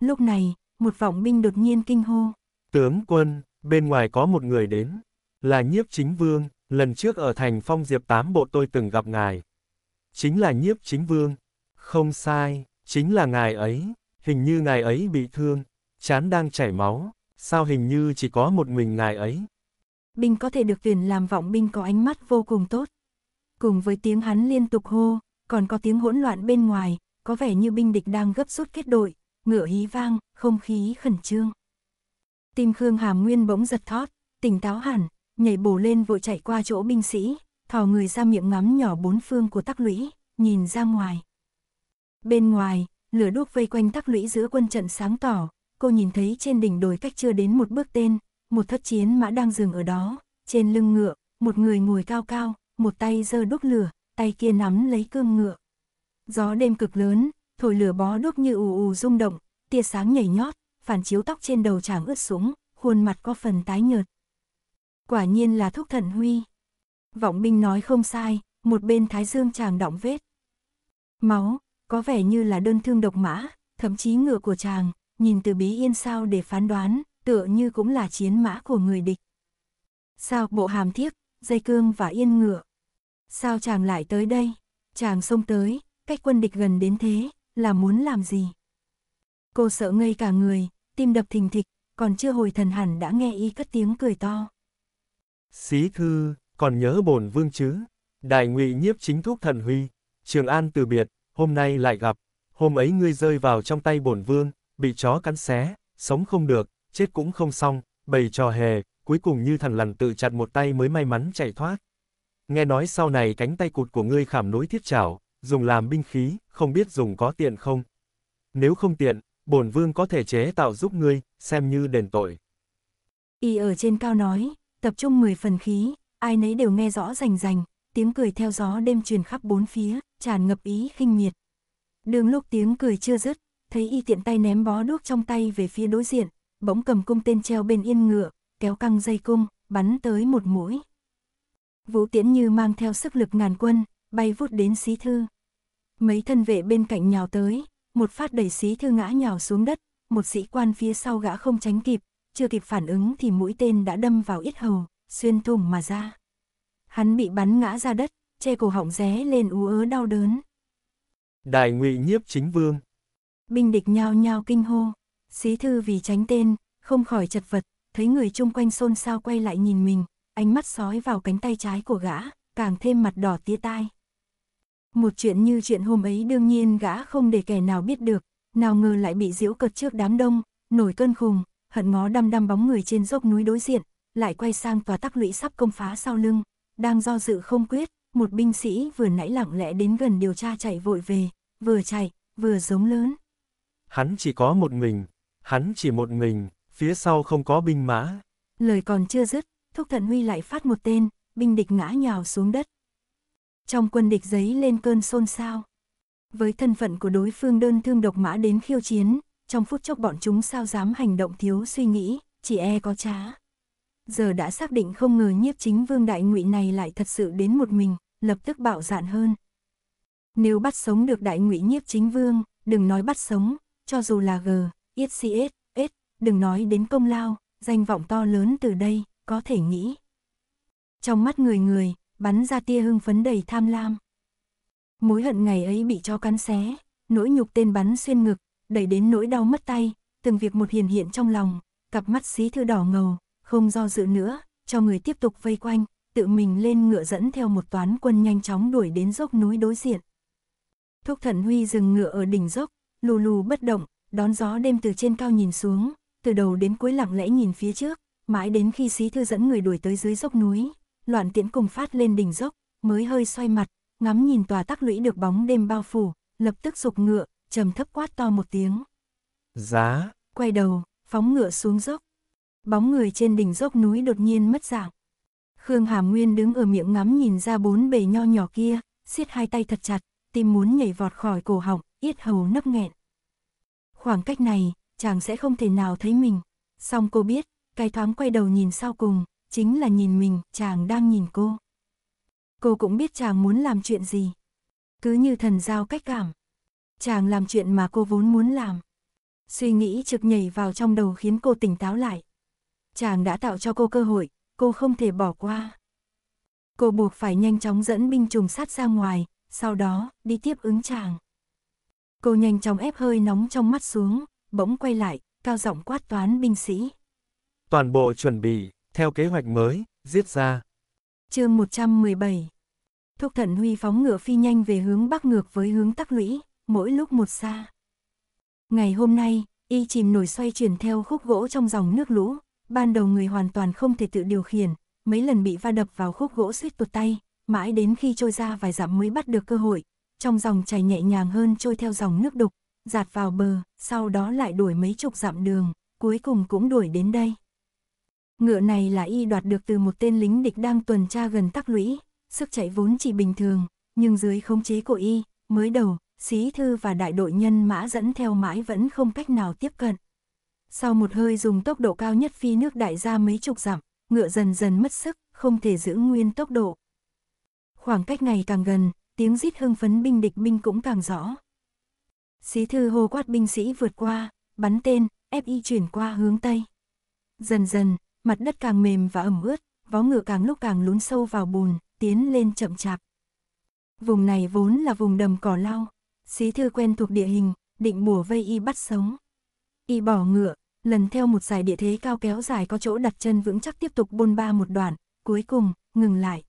Lúc này, một vọng binh đột nhiên kinh hô. Tướng quân, bên ngoài có một người đến, là nhiếp chính vương lần trước ở thành phong diệp tám bộ tôi từng gặp ngài. Chính là nhiếp chính vương. Không sai, chính là ngài ấy, hình như ngài ấy bị thương, chán đang chảy máu, sao hình như chỉ có một mình ngài ấy. Binh có thể được tuyển làm vọng binh có ánh mắt vô cùng tốt. Cùng với tiếng hắn liên tục hô, còn có tiếng hỗn loạn bên ngoài, có vẻ như binh địch đang gấp rút kết đội, ngựa hí vang, không khí khẩn trương. Tim Khương Hàm Nguyên bỗng giật thót, tỉnh táo hẳn, nhảy bổ lên vội chạy qua chỗ binh sĩ, thò người ra miệng ngắm nhỏ bốn phương của tắc lũy, nhìn ra ngoài. Bên ngoài, lửa đuốc vây quanh tắc lũy giữa quân trận sáng tỏ, cô nhìn thấy trên đỉnh đồi cách chưa đến một bước tên, một thất chiến mã đang dừng ở đó, trên lưng ngựa, một người ngồi cao cao, một tay giơ đuốc lửa, tay kia nắm lấy cương ngựa. Gió đêm cực lớn, thổi lửa bó đuốc như ù ù rung động, tia sáng nhảy nhót, phản chiếu tóc trên đầu chàng ướt sũng, khuôn mặt có phần tái nhợt quả nhiên là thúc thần huy. Vọng binh nói không sai, một bên thái dương chàng động vết. Máu, có vẻ như là đơn thương độc mã, thậm chí ngựa của chàng, nhìn từ bí yên sao để phán đoán, tựa như cũng là chiến mã của người địch. Sao bộ hàm thiếp, dây cương và yên ngựa? Sao chàng lại tới đây? Chàng xông tới, cách quân địch gần đến thế, là muốn làm gì? Cô sợ ngây cả người, tim đập thình thịch, còn chưa hồi thần hẳn đã nghe y cất tiếng cười to. Xí thư, còn nhớ bổn vương chứ? Đại ngụy nhiếp chính thúc thần huy, Trường An từ biệt, hôm nay lại gặp, hôm ấy ngươi rơi vào trong tay bổn vương, bị chó cắn xé, sống không được, chết cũng không xong, bầy trò hề, cuối cùng như thần lằn tự chặt một tay mới may mắn chạy thoát. Nghe nói sau này cánh tay cụt của ngươi khảm nối thiết chảo, dùng làm binh khí, không biết dùng có tiện không? Nếu không tiện, bổn vương có thể chế tạo giúp ngươi, xem như đền tội. Y ở trên cao nói, tập trung 10 phần khí, ai nấy đều nghe rõ rành rành, tiếng cười theo gió đêm truyền khắp bốn phía, tràn ngập ý khinh miệt. Đường lúc tiếng cười chưa dứt, thấy y tiện tay ném bó đuốc trong tay về phía đối diện, bỗng cầm cung tên treo bên yên ngựa, kéo căng dây cung, bắn tới một mũi. Vũ Tiễn Như mang theo sức lực ngàn quân, bay vút đến xí thư. Mấy thân vệ bên cạnh nhào tới, một phát đẩy xí thư ngã nhào xuống đất, một sĩ quan phía sau gã không tránh kịp, chưa kịp phản ứng thì mũi tên đã đâm vào ít hầu, xuyên thủng mà ra. Hắn bị bắn ngã ra đất, che cổ họng ré lên ú ớ đau đớn. Đại ngụy nhiếp chính vương. Binh địch nhao nhao kinh hô, xí thư vì tránh tên, không khỏi chật vật, thấy người chung quanh xôn xao quay lại nhìn mình, ánh mắt sói vào cánh tay trái của gã, càng thêm mặt đỏ tía tai. Một chuyện như chuyện hôm ấy đương nhiên gã không để kẻ nào biết được, nào ngờ lại bị diễu cợt trước đám đông, nổi cơn khùng, hận ngó đăm đăm bóng người trên dốc núi đối diện, lại quay sang tòa tắc lũy sắp công phá sau lưng, đang do dự không quyết, một binh sĩ vừa nãy lặng lẽ đến gần điều tra chạy vội về, vừa chạy, vừa giống lớn. Hắn chỉ có một mình, hắn chỉ một mình, phía sau không có binh mã. Lời còn chưa dứt, Thúc Thận Huy lại phát một tên, binh địch ngã nhào xuống đất. Trong quân địch giấy lên cơn xôn xao. Với thân phận của đối phương đơn thương độc mã đến khiêu chiến, trong phút chốc bọn chúng sao dám hành động thiếu suy nghĩ, chỉ e có trá. Giờ đã xác định không ngờ nhiếp chính vương đại ngụy này lại thật sự đến một mình, lập tức bạo dạn hơn. Nếu bắt sống được đại ngụy nhiếp chính vương, đừng nói bắt sống, cho dù là G, Yết CS, S, đừng nói đến công lao, danh vọng to lớn từ đây, có thể nghĩ. Trong mắt người người, bắn ra tia hưng phấn đầy tham lam. Mối hận ngày ấy bị cho cắn xé, nỗi nhục tên bắn xuyên ngực, đẩy đến nỗi đau mất tay, từng việc một hiền hiện trong lòng, cặp mắt xí thư đỏ ngầu, không do dự nữa, cho người tiếp tục vây quanh, tự mình lên ngựa dẫn theo một toán quân nhanh chóng đuổi đến dốc núi đối diện. Thúc thần huy dừng ngựa ở đỉnh dốc, lù lù bất động, đón gió đêm từ trên cao nhìn xuống, từ đầu đến cuối lặng lẽ nhìn phía trước, mãi đến khi xí thư dẫn người đuổi tới dưới dốc núi, loạn tiễn cùng phát lên đỉnh dốc, mới hơi xoay mặt, ngắm nhìn tòa tắc lũy được bóng đêm bao phủ, lập tức dục ngựa, trầm thấp quát to một tiếng. Giá! Quay đầu, phóng ngựa xuống dốc. Bóng người trên đỉnh dốc núi đột nhiên mất dạng. Khương Hàm Nguyên đứng ở miệng ngắm nhìn ra bốn bề nho nhỏ kia, siết hai tay thật chặt, tim muốn nhảy vọt khỏi cổ họng, yết hầu nấp nghẹn. Khoảng cách này, chàng sẽ không thể nào thấy mình. Song cô biết, cái thoáng quay đầu nhìn sau cùng, chính là nhìn mình, chàng đang nhìn cô. Cô cũng biết chàng muốn làm chuyện gì. Cứ như thần giao cách cảm, chàng làm chuyện mà cô vốn muốn làm. Suy nghĩ trực nhảy vào trong đầu khiến cô tỉnh táo lại. Chàng đã tạo cho cô cơ hội, cô không thể bỏ qua. Cô buộc phải nhanh chóng dẫn binh trùng sát ra ngoài, sau đó đi tiếp ứng chàng. Cô nhanh chóng ép hơi nóng trong mắt xuống, bỗng quay lại, cao giọng quát toán binh sĩ. Toàn bộ chuẩn bị, theo kế hoạch mới, giết ra. Chương 117 Thúc Thần Huy phóng ngựa phi nhanh về hướng bắc ngược với hướng Tắc Lũy mỗi lúc một xa. Ngày hôm nay, y chìm nổi xoay chuyển theo khúc gỗ trong dòng nước lũ, ban đầu người hoàn toàn không thể tự điều khiển, mấy lần bị va đập vào khúc gỗ suýt tuột tay, mãi đến khi trôi ra vài dặm mới bắt được cơ hội, trong dòng chảy nhẹ nhàng hơn trôi theo dòng nước đục, giạt vào bờ, sau đó lại đuổi mấy chục dặm đường, cuối cùng cũng đuổi đến đây. Ngựa này là y đoạt được từ một tên lính địch đang tuần tra gần tắc lũy, sức chạy vốn chỉ bình thường, nhưng dưới khống chế của y, mới đầu, Xí Thư và đại đội nhân mã dẫn theo mãi vẫn không cách nào tiếp cận. Sau một hơi dùng tốc độ cao nhất phi nước đại ra mấy chục dặm, ngựa dần dần mất sức, không thể giữ nguyên tốc độ. Khoảng cách ngày càng gần, tiếng rít hưng phấn binh địch binh cũng càng rõ. Xí Thư hô quát binh sĩ vượt qua, bắn tên, ép y chuyển qua hướng Tây. Dần dần, mặt đất càng mềm và ẩm ướt, vó ngựa càng lúc càng lún sâu vào bùn, tiến lên chậm chạp. Vùng này vốn là vùng đầm cỏ lau, Xí thư quen thuộc địa hình, định bùa vây y bắt sống. Y bỏ ngựa, lần theo một giải địa thế cao kéo dài có chỗ đặt chân vững chắc tiếp tục bôn ba một đoạn, cuối cùng, ngừng lại.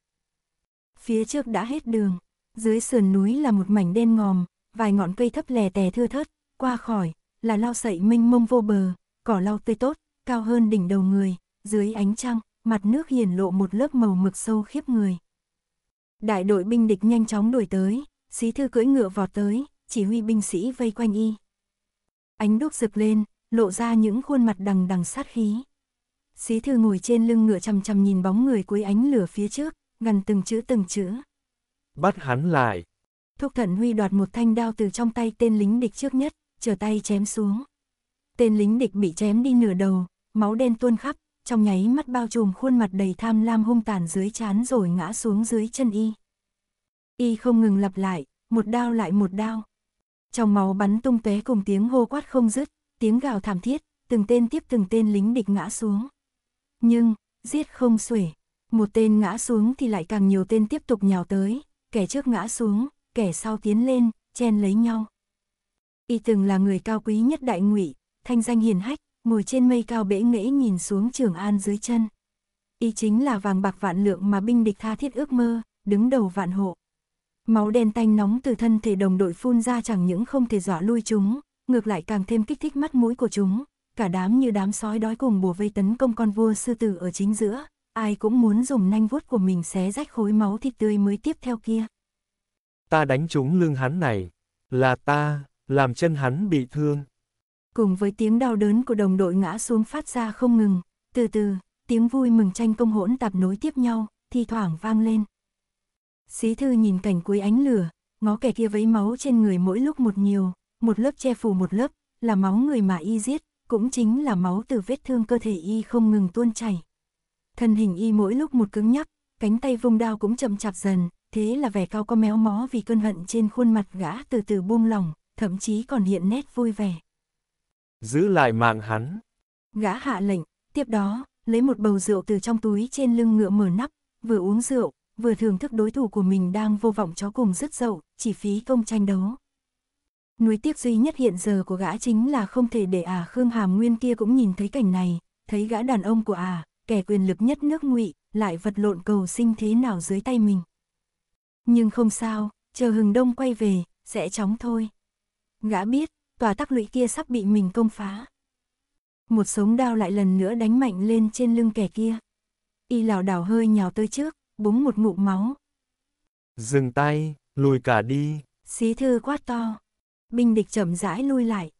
Phía trước đã hết đường, dưới sườn núi là một mảnh đen ngòm, vài ngọn cây thấp lè tè thưa thớt, qua khỏi, là lao sậy mênh mông vô bờ, cỏ lau tươi tốt, cao hơn đỉnh đầu người, dưới ánh trăng, mặt nước hiển lộ một lớp màu mực sâu khiếp người. Đại đội binh địch nhanh chóng đuổi tới, Xí thư cưỡi ngựa vọt tới, chỉ huy binh sĩ vây quanh y. Ánh đúc rực lên, lộ ra những khuôn mặt đằng đằng sát khí. Xí thư ngồi trên lưng ngựa chằm chằm nhìn bóng người cuối ánh lửa phía trước, gần từng chữ từng chữ. Bắt hắn lại. Thúc Thận huy đoạt một thanh đao từ trong tay tên lính địch trước nhất, trở tay chém xuống. Tên lính địch bị chém đi nửa đầu, máu đen tuôn khắp, trong nháy mắt bao trùm khuôn mặt đầy tham lam hung tàn dưới chán rồi ngã xuống dưới chân y y không ngừng lặp lại, một đao lại một đao. Trong máu bắn tung tóe cùng tiếng hô quát không dứt, tiếng gào thảm thiết, từng tên tiếp từng tên lính địch ngã xuống. Nhưng, giết không xuể, một tên ngã xuống thì lại càng nhiều tên tiếp tục nhào tới, kẻ trước ngã xuống, kẻ sau tiến lên, chen lấy nhau. Y từng là người cao quý nhất đại ngụy, thanh danh hiền hách, ngồi trên mây cao bể nghễ nhìn xuống Trường An dưới chân. Y chính là vàng bạc vạn lượng mà binh địch tha thiết ước mơ, đứng đầu vạn hộ. Máu đen tanh nóng từ thân thể đồng đội phun ra chẳng những không thể dọa lui chúng, ngược lại càng thêm kích thích mắt mũi của chúng, cả đám như đám sói đói cùng bùa vây tấn công con vua sư tử ở chính giữa, ai cũng muốn dùng nanh vuốt của mình xé rách khối máu thịt tươi mới tiếp theo kia. Ta đánh trúng lưng hắn này, là ta, làm chân hắn bị thương. Cùng với tiếng đau đớn của đồng đội ngã xuống phát ra không ngừng, từ từ, tiếng vui mừng tranh công hỗn tạp nối tiếp nhau, thi thoảng vang lên. Xí thư nhìn cảnh cuối ánh lửa, ngó kẻ kia vấy máu trên người mỗi lúc một nhiều, một lớp che phủ một lớp, là máu người mà y giết, cũng chính là máu từ vết thương cơ thể y không ngừng tuôn chảy. Thân hình y mỗi lúc một cứng nhắc, cánh tay vung đao cũng chậm chạp dần, thế là vẻ cao có méo mó vì cơn hận trên khuôn mặt gã từ từ buông lỏng, thậm chí còn hiện nét vui vẻ. Giữ lại mạng hắn. Gã hạ lệnh, tiếp đó, lấy một bầu rượu từ trong túi trên lưng ngựa mở nắp, vừa uống rượu, vừa thưởng thức đối thủ của mình đang vô vọng chó cùng rất dậu, chỉ phí công tranh đấu. Núi tiếc duy nhất hiện giờ của gã chính là không thể để à Khương Hàm Nguyên kia cũng nhìn thấy cảnh này, thấy gã đàn ông của à, kẻ quyền lực nhất nước ngụy, lại vật lộn cầu sinh thế nào dưới tay mình. Nhưng không sao, chờ hừng đông quay về, sẽ chóng thôi. Gã biết, tòa tắc lũy kia sắp bị mình công phá. Một sống đao lại lần nữa đánh mạnh lên trên lưng kẻ kia. Y lảo đảo hơi nhào tới trước, búng một ngụm máu. Dừng tay, lùi cả đi. Xí thư quát to. Binh địch chậm rãi lui lại.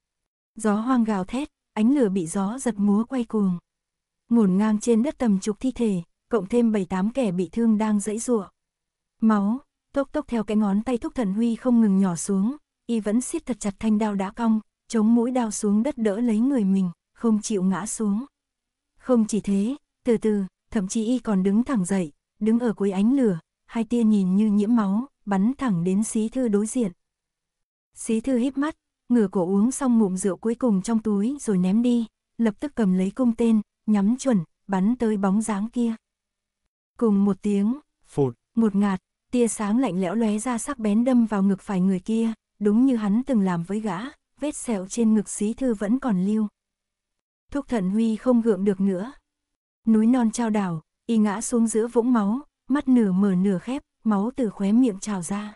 Gió hoang gào thét, ánh lửa bị gió giật múa quay cuồng. Ngổn ngang trên đất tầm chục thi thể, cộng thêm bảy tám kẻ bị thương đang dẫy giụa. Máu, tốc tốc theo cái ngón tay thúc thần huy không ngừng nhỏ xuống, y vẫn siết thật chặt thanh đao đã cong, chống mũi đao xuống đất đỡ lấy người mình, không chịu ngã xuống. Không chỉ thế, từ từ, thậm chí y còn đứng thẳng dậy, đứng ở cuối ánh lửa, hai tia nhìn như nhiễm máu, bắn thẳng đến xí thư đối diện. Xí thư híp mắt, ngửa cổ uống xong ngụm rượu cuối cùng trong túi rồi ném đi, lập tức cầm lấy cung tên, nhắm chuẩn, bắn tới bóng dáng kia. Cùng một tiếng, phụt, một ngạt, tia sáng lạnh lẽo lóe ra sắc bén đâm vào ngực phải người kia, đúng như hắn từng làm với gã, vết sẹo trên ngực xí thư vẫn còn lưu. Thúc thận huy không gượng được nữa. Núi non trao đảo, y ngã xuống giữa vũng máu, mắt nửa mở nửa khép, máu từ khóe miệng trào ra.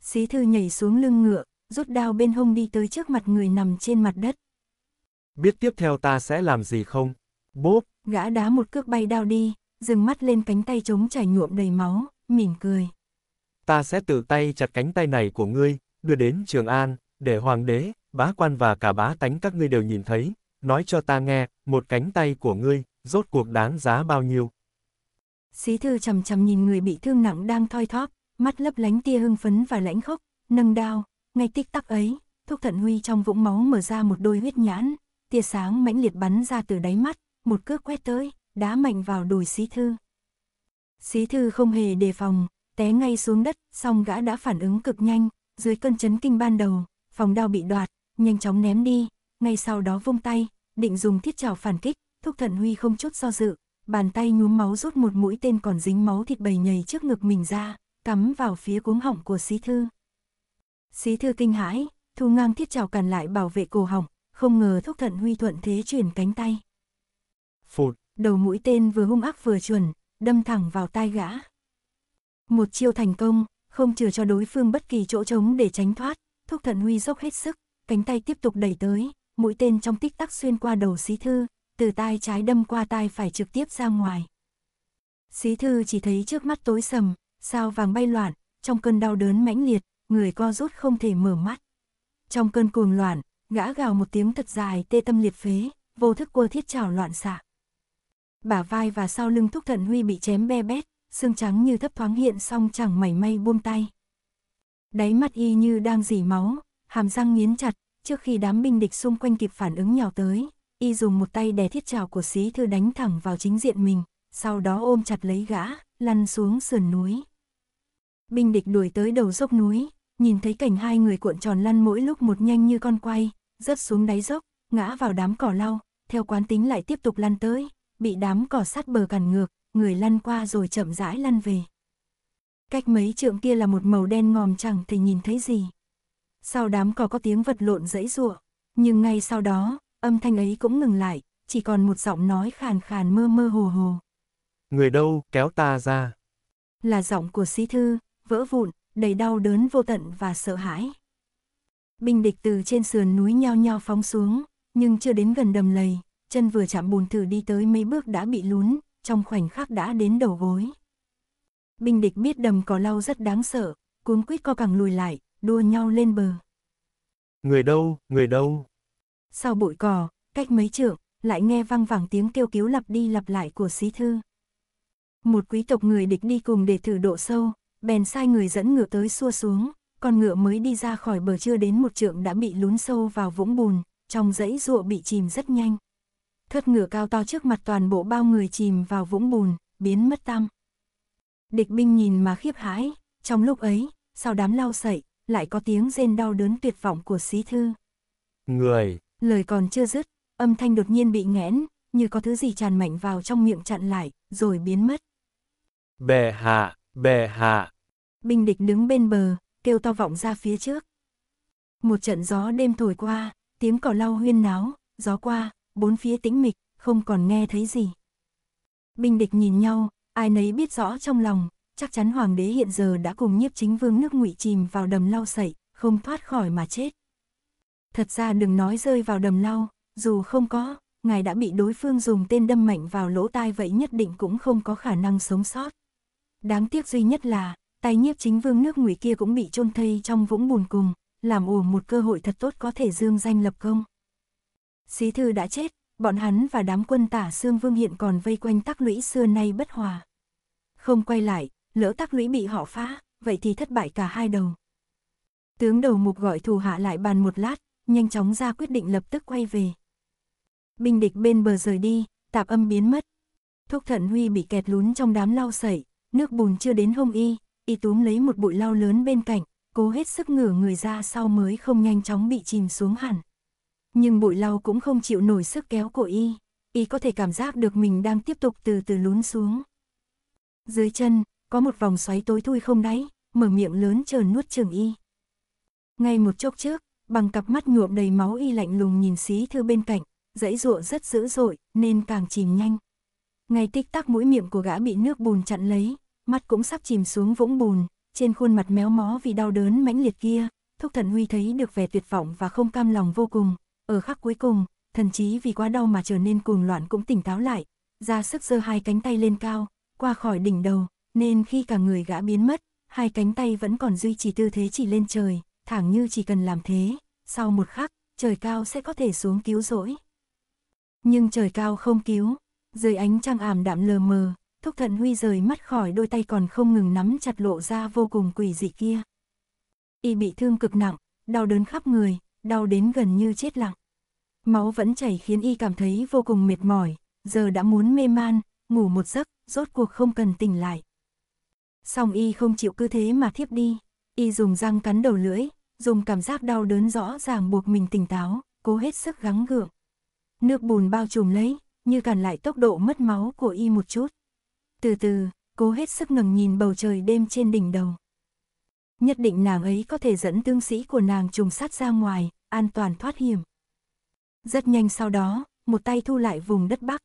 Xí thư nhảy xuống lưng ngựa, rút đao bên hông đi tới trước mặt người nằm trên mặt đất. Biết tiếp theo ta sẽ làm gì không? Bốp! Gã đá một cước bay đao đi, dừng mắt lên cánh tay trống chảy nhuộm đầy máu, mỉm cười. Ta sẽ tự tay chặt cánh tay này của ngươi, đưa đến Trường An, để hoàng đế, bá quan và cả bá tánh các ngươi đều nhìn thấy, nói cho ta nghe, một cánh tay của ngươi, rốt cuộc đáng giá bao nhiêu. Xí thư chầm chầm nhìn người bị thương nặng đang thoi thóp, mắt lấp lánh tia hưng phấn và lãnh khốc, nâng đao, ngay tích tắc ấy, thúc thận huy trong vũng máu mở ra một đôi huyết nhãn, tia sáng mãnh liệt bắn ra từ đáy mắt, một cước quét tới, đá mạnh vào đùi xí thư. Xí thư không hề đề phòng, té ngay xuống đất, song gã đã phản ứng cực nhanh, dưới cơn chấn kinh ban đầu, phòng đao bị đoạt, nhanh chóng ném đi, ngay sau đó vung tay, định dùng thiết trảo phản kích, Thúc Thận Huy không chút do dự, bàn tay nhuốm máu rút một mũi tên còn dính máu thịt bầy nhầy trước ngực mình ra, cắm vào phía cuống họng của xí Thư. xí Thư kinh hãi, thu ngang thiết trảo cản lại bảo vệ cổ họng, không ngờ Thúc Thận Huy thuận thế chuyển cánh tay. Phụt, đầu mũi tên vừa hung ác vừa chuẩn, đâm thẳng vào tai gã. Một chiêu thành công, không chừa cho đối phương bất kỳ chỗ trống để tránh thoát, Thúc Thận Huy dốc hết sức, cánh tay tiếp tục đẩy tới mũi tên trong tích tắc xuyên qua đầu xí thư, từ tai trái đâm qua tai phải trực tiếp ra ngoài. Xí thư chỉ thấy trước mắt tối sầm, sao vàng bay loạn, trong cơn đau đớn mãnh liệt, người co rút không thể mở mắt. Trong cơn cuồng loạn, gã gào một tiếng thật dài tê tâm liệt phế, vô thức cua thiết trảo loạn xạ. Bả vai và sau lưng thúc thận huy bị chém be bét, xương trắng như thấp thoáng hiện xong chẳng mảy may buông tay. Đáy mắt y như đang dỉ máu, hàm răng nghiến chặt, trước khi đám binh địch xung quanh kịp phản ứng nhào tới, y dùng một tay đè thiết trào của sĩ thư đánh thẳng vào chính diện mình, sau đó ôm chặt lấy gã, lăn xuống sườn núi. Binh địch đuổi tới đầu dốc núi, nhìn thấy cảnh hai người cuộn tròn lăn mỗi lúc một nhanh như con quay, rớt xuống đáy dốc, ngã vào đám cỏ lau, theo quán tính lại tiếp tục lăn tới, bị đám cỏ sát bờ cản ngược, người lăn qua rồi chậm rãi lăn về. Cách mấy trượng kia là một màu đen ngòm chẳng thể nhìn thấy gì sau đám cỏ có tiếng vật lộn dẫy giụa, nhưng ngay sau đó, âm thanh ấy cũng ngừng lại, chỉ còn một giọng nói khàn khàn mơ mơ hồ hồ. Người đâu, kéo ta ra. Là giọng của sĩ thư, vỡ vụn, đầy đau đớn vô tận và sợ hãi. Binh địch từ trên sườn núi nhao nhao phóng xuống, nhưng chưa đến gần đầm lầy, chân vừa chạm bùn thử đi tới mấy bước đã bị lún, trong khoảnh khắc đã đến đầu gối. Binh địch biết đầm cỏ lau rất đáng sợ, cuống quýt co cẳng lùi lại, đua nhau lên bờ. Người đâu, người đâu? Sau bụi cỏ, cách mấy trượng, lại nghe văng vẳng tiếng kêu cứu lặp đi lặp lại của sĩ thư. Một quý tộc người địch đi cùng để thử độ sâu, bèn sai người dẫn ngựa tới xua xuống, con ngựa mới đi ra khỏi bờ chưa đến một trượng đã bị lún sâu vào vũng bùn, trong dãy ruộng bị chìm rất nhanh. Thất ngựa cao to trước mặt toàn bộ bao người chìm vào vũng bùn, biến mất tăm. Địch binh nhìn mà khiếp hãi, trong lúc ấy, sau đám lao sậy, lại có tiếng rên đau đớn tuyệt vọng của sĩ thư. Người! Lời còn chưa dứt, âm thanh đột nhiên bị nghẽn, như có thứ gì tràn mạnh vào trong miệng chặn lại, rồi biến mất. bè hạ, bè hạ. Binh địch đứng bên bờ, kêu to vọng ra phía trước. Một trận gió đêm thổi qua, tiếng cỏ lau huyên náo, gió qua, bốn phía tĩnh mịch, không còn nghe thấy gì. Binh địch nhìn nhau, ai nấy biết rõ trong lòng, chắc chắn hoàng đế hiện giờ đã cùng nhiếp chính vương nước ngụy chìm vào đầm lau sậy, không thoát khỏi mà chết. Thật ra đừng nói rơi vào đầm lau, dù không có, ngài đã bị đối phương dùng tên đâm mạnh vào lỗ tai vậy nhất định cũng không có khả năng sống sót. Đáng tiếc duy nhất là, tay nhiếp chính vương nước ngụy kia cũng bị chôn thây trong vũng bùn cùng, làm ủ một cơ hội thật tốt có thể dương danh lập công. Xí thư đã chết, bọn hắn và đám quân tả xương vương hiện còn vây quanh tắc lũy xưa nay bất hòa. Không quay lại, lỡ tắc lũy bị họ phá, vậy thì thất bại cả hai đầu. Tướng đầu mục gọi thủ hạ lại bàn một lát, nhanh chóng ra quyết định lập tức quay về. Binh địch bên bờ rời đi, tạp âm biến mất. Thúc thận Huy bị kẹt lún trong đám lau sẩy, nước bùn chưa đến hông y, y túm lấy một bụi lau lớn bên cạnh, cố hết sức ngửa người ra sau mới không nhanh chóng bị chìm xuống hẳn. Nhưng bụi lau cũng không chịu nổi sức kéo của y, y có thể cảm giác được mình đang tiếp tục từ từ lún xuống. Dưới chân, có một vòng xoáy tối thui không đáy, mở miệng lớn trờn nuốt trường y. Ngay một chốc trước, bằng cặp mắt nhuộm đầy máu y lạnh lùng nhìn xí thư bên cạnh, dãy ruộng rất dữ dội nên càng chìm nhanh. Ngay tích tắc mũi miệng của gã bị nước bùn chặn lấy, mắt cũng sắp chìm xuống vũng bùn, trên khuôn mặt méo mó vì đau đớn mãnh liệt kia, Thúc Thần Huy thấy được vẻ tuyệt vọng và không cam lòng vô cùng, ở khắc cuối cùng, thần chí vì quá đau mà trở nên cuồng loạn cũng tỉnh táo lại, ra sức giơ hai cánh tay lên cao, qua khỏi đỉnh đầu, nên khi cả người gã biến mất, hai cánh tay vẫn còn duy trì tư thế chỉ lên trời, thẳng như chỉ cần làm thế, sau một khắc, trời cao sẽ có thể xuống cứu rỗi. Nhưng trời cao không cứu, dưới ánh trăng ảm đạm lờ mờ, Thúc Thận Huy rời mắt khỏi đôi tay còn không ngừng nắm chặt lộ ra vô cùng quỷ dị kia. Y bị thương cực nặng, đau đớn khắp người, đau đến gần như chết lặng. Máu vẫn chảy khiến y cảm thấy vô cùng mệt mỏi, giờ đã muốn mê man, ngủ một giấc, rốt cuộc không cần tỉnh lại. Song y không chịu cứ thế mà thiếp đi, y dùng răng cắn đầu lưỡi, dùng cảm giác đau đớn rõ ràng buộc mình tỉnh táo, cố hết sức gắng gượng. Nước bùn bao trùm lấy, như cản lại tốc độ mất máu của y một chút. Từ từ, cố hết sức ngẩng nhìn bầu trời đêm trên đỉnh đầu. Nhất định nàng ấy có thể dẫn tương sĩ của nàng trùng sát ra ngoài, an toàn thoát hiểm. Rất nhanh sau đó, một tay thu lại vùng đất Bắc.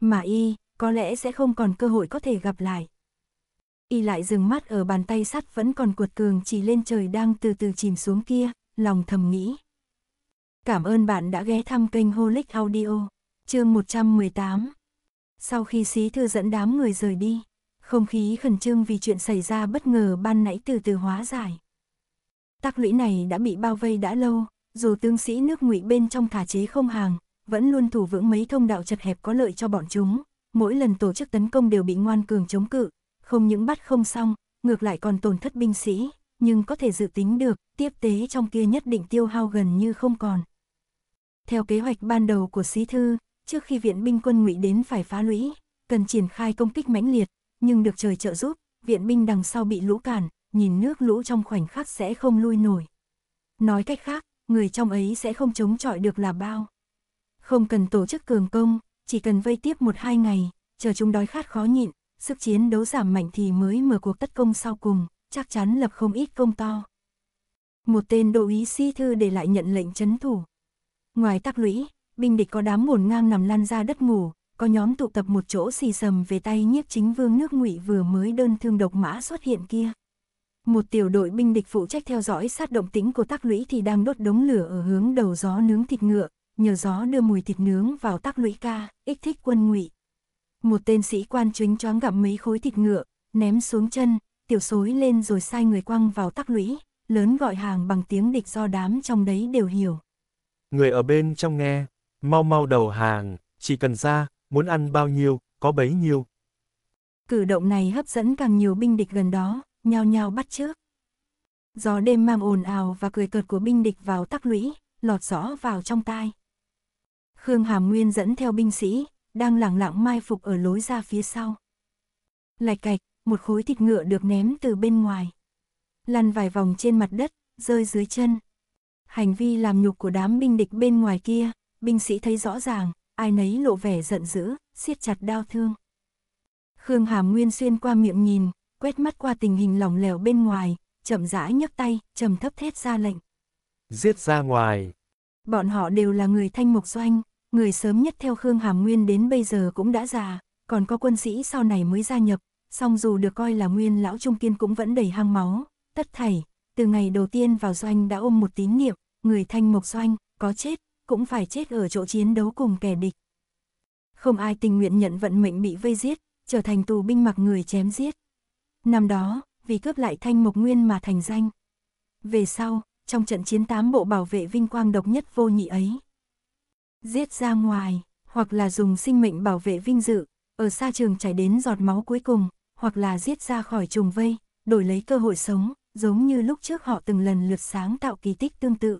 Mà y, có lẽ sẽ không còn cơ hội có thể gặp lại y lại dừng mắt ở bàn tay sắt vẫn còn cuột cường chỉ lên trời đang từ từ chìm xuống kia, lòng thầm nghĩ. Cảm ơn bạn đã ghé thăm kênh Holic Audio, chương 118. Sau khi xí thư dẫn đám người rời đi, không khí khẩn trương vì chuyện xảy ra bất ngờ ban nãy từ từ hóa giải. Tắc lũy này đã bị bao vây đã lâu, dù tướng sĩ nước ngụy bên trong thả chế không hàng, vẫn luôn thủ vững mấy thông đạo chật hẹp có lợi cho bọn chúng. Mỗi lần tổ chức tấn công đều bị ngoan cường chống cự, không những bắt không xong, ngược lại còn tổn thất binh sĩ, nhưng có thể dự tính được, tiếp tế trong kia nhất định tiêu hao gần như không còn. Theo kế hoạch ban đầu của Sĩ Thư, trước khi viện binh quân ngụy đến phải phá lũy, cần triển khai công kích mãnh liệt, nhưng được trời trợ giúp, viện binh đằng sau bị lũ cản, nhìn nước lũ trong khoảnh khắc sẽ không lui nổi. Nói cách khác, người trong ấy sẽ không chống chọi được là bao. Không cần tổ chức cường công, chỉ cần vây tiếp một hai ngày, chờ chúng đói khát khó nhịn, sức chiến đấu giảm mạnh thì mới mở cuộc tất công sau cùng, chắc chắn lập không ít công to. Một tên đô ý si thư để lại nhận lệnh chấn thủ. Ngoài tắc lũy, binh địch có đám mồn ngang nằm lăn ra đất ngủ, có nhóm tụ tập một chỗ xì sầm về tay nhiếp chính vương nước ngụy vừa mới đơn thương độc mã xuất hiện kia. Một tiểu đội binh địch phụ trách theo dõi sát động tĩnh của tắc lũy thì đang đốt đống lửa ở hướng đầu gió nướng thịt ngựa, nhờ gió đưa mùi thịt nướng vào tắc lũy ca, ích thích quân ngụy một tên sĩ quan chính choáng gặm mấy khối thịt ngựa, ném xuống chân, tiểu xối lên rồi sai người quăng vào tắc lũy, lớn gọi hàng bằng tiếng địch do đám trong đấy đều hiểu. Người ở bên trong nghe, mau mau đầu hàng, chỉ cần ra, muốn ăn bao nhiêu, có bấy nhiêu. Cử động này hấp dẫn càng nhiều binh địch gần đó, nhao nhao bắt trước. Gió đêm mang ồn ào và cười cợt của binh địch vào tắc lũy, lọt rõ vào trong tai. Khương Hàm Nguyên dẫn theo binh sĩ, đang lẳng lặng mai phục ở lối ra phía sau. Lạch cạch, một khối thịt ngựa được ném từ bên ngoài. Lăn vài vòng trên mặt đất, rơi dưới chân. Hành vi làm nhục của đám binh địch bên ngoài kia, binh sĩ thấy rõ ràng, ai nấy lộ vẻ giận dữ, siết chặt đau thương. Khương Hàm Nguyên xuyên qua miệng nhìn, quét mắt qua tình hình lỏng lẻo bên ngoài, chậm rãi nhấc tay, trầm thấp thét ra lệnh. Giết ra ngoài. Bọn họ đều là người thanh mục doanh, người sớm nhất theo Khương Hàm Nguyên đến bây giờ cũng đã già, còn có quân sĩ sau này mới gia nhập, song dù được coi là nguyên lão trung kiên cũng vẫn đầy hang máu, tất thảy, từ ngày đầu tiên vào doanh đã ôm một tín niệm, người thanh mộc doanh, có chết, cũng phải chết ở chỗ chiến đấu cùng kẻ địch. Không ai tình nguyện nhận vận mệnh bị vây giết, trở thành tù binh mặc người chém giết. Năm đó, vì cướp lại thanh mộc nguyên mà thành danh. Về sau, trong trận chiến tám bộ bảo vệ vinh quang độc nhất vô nhị ấy, giết ra ngoài, hoặc là dùng sinh mệnh bảo vệ vinh dự, ở xa trường chảy đến giọt máu cuối cùng, hoặc là giết ra khỏi trùng vây, đổi lấy cơ hội sống, giống như lúc trước họ từng lần lượt sáng tạo kỳ tích tương tự.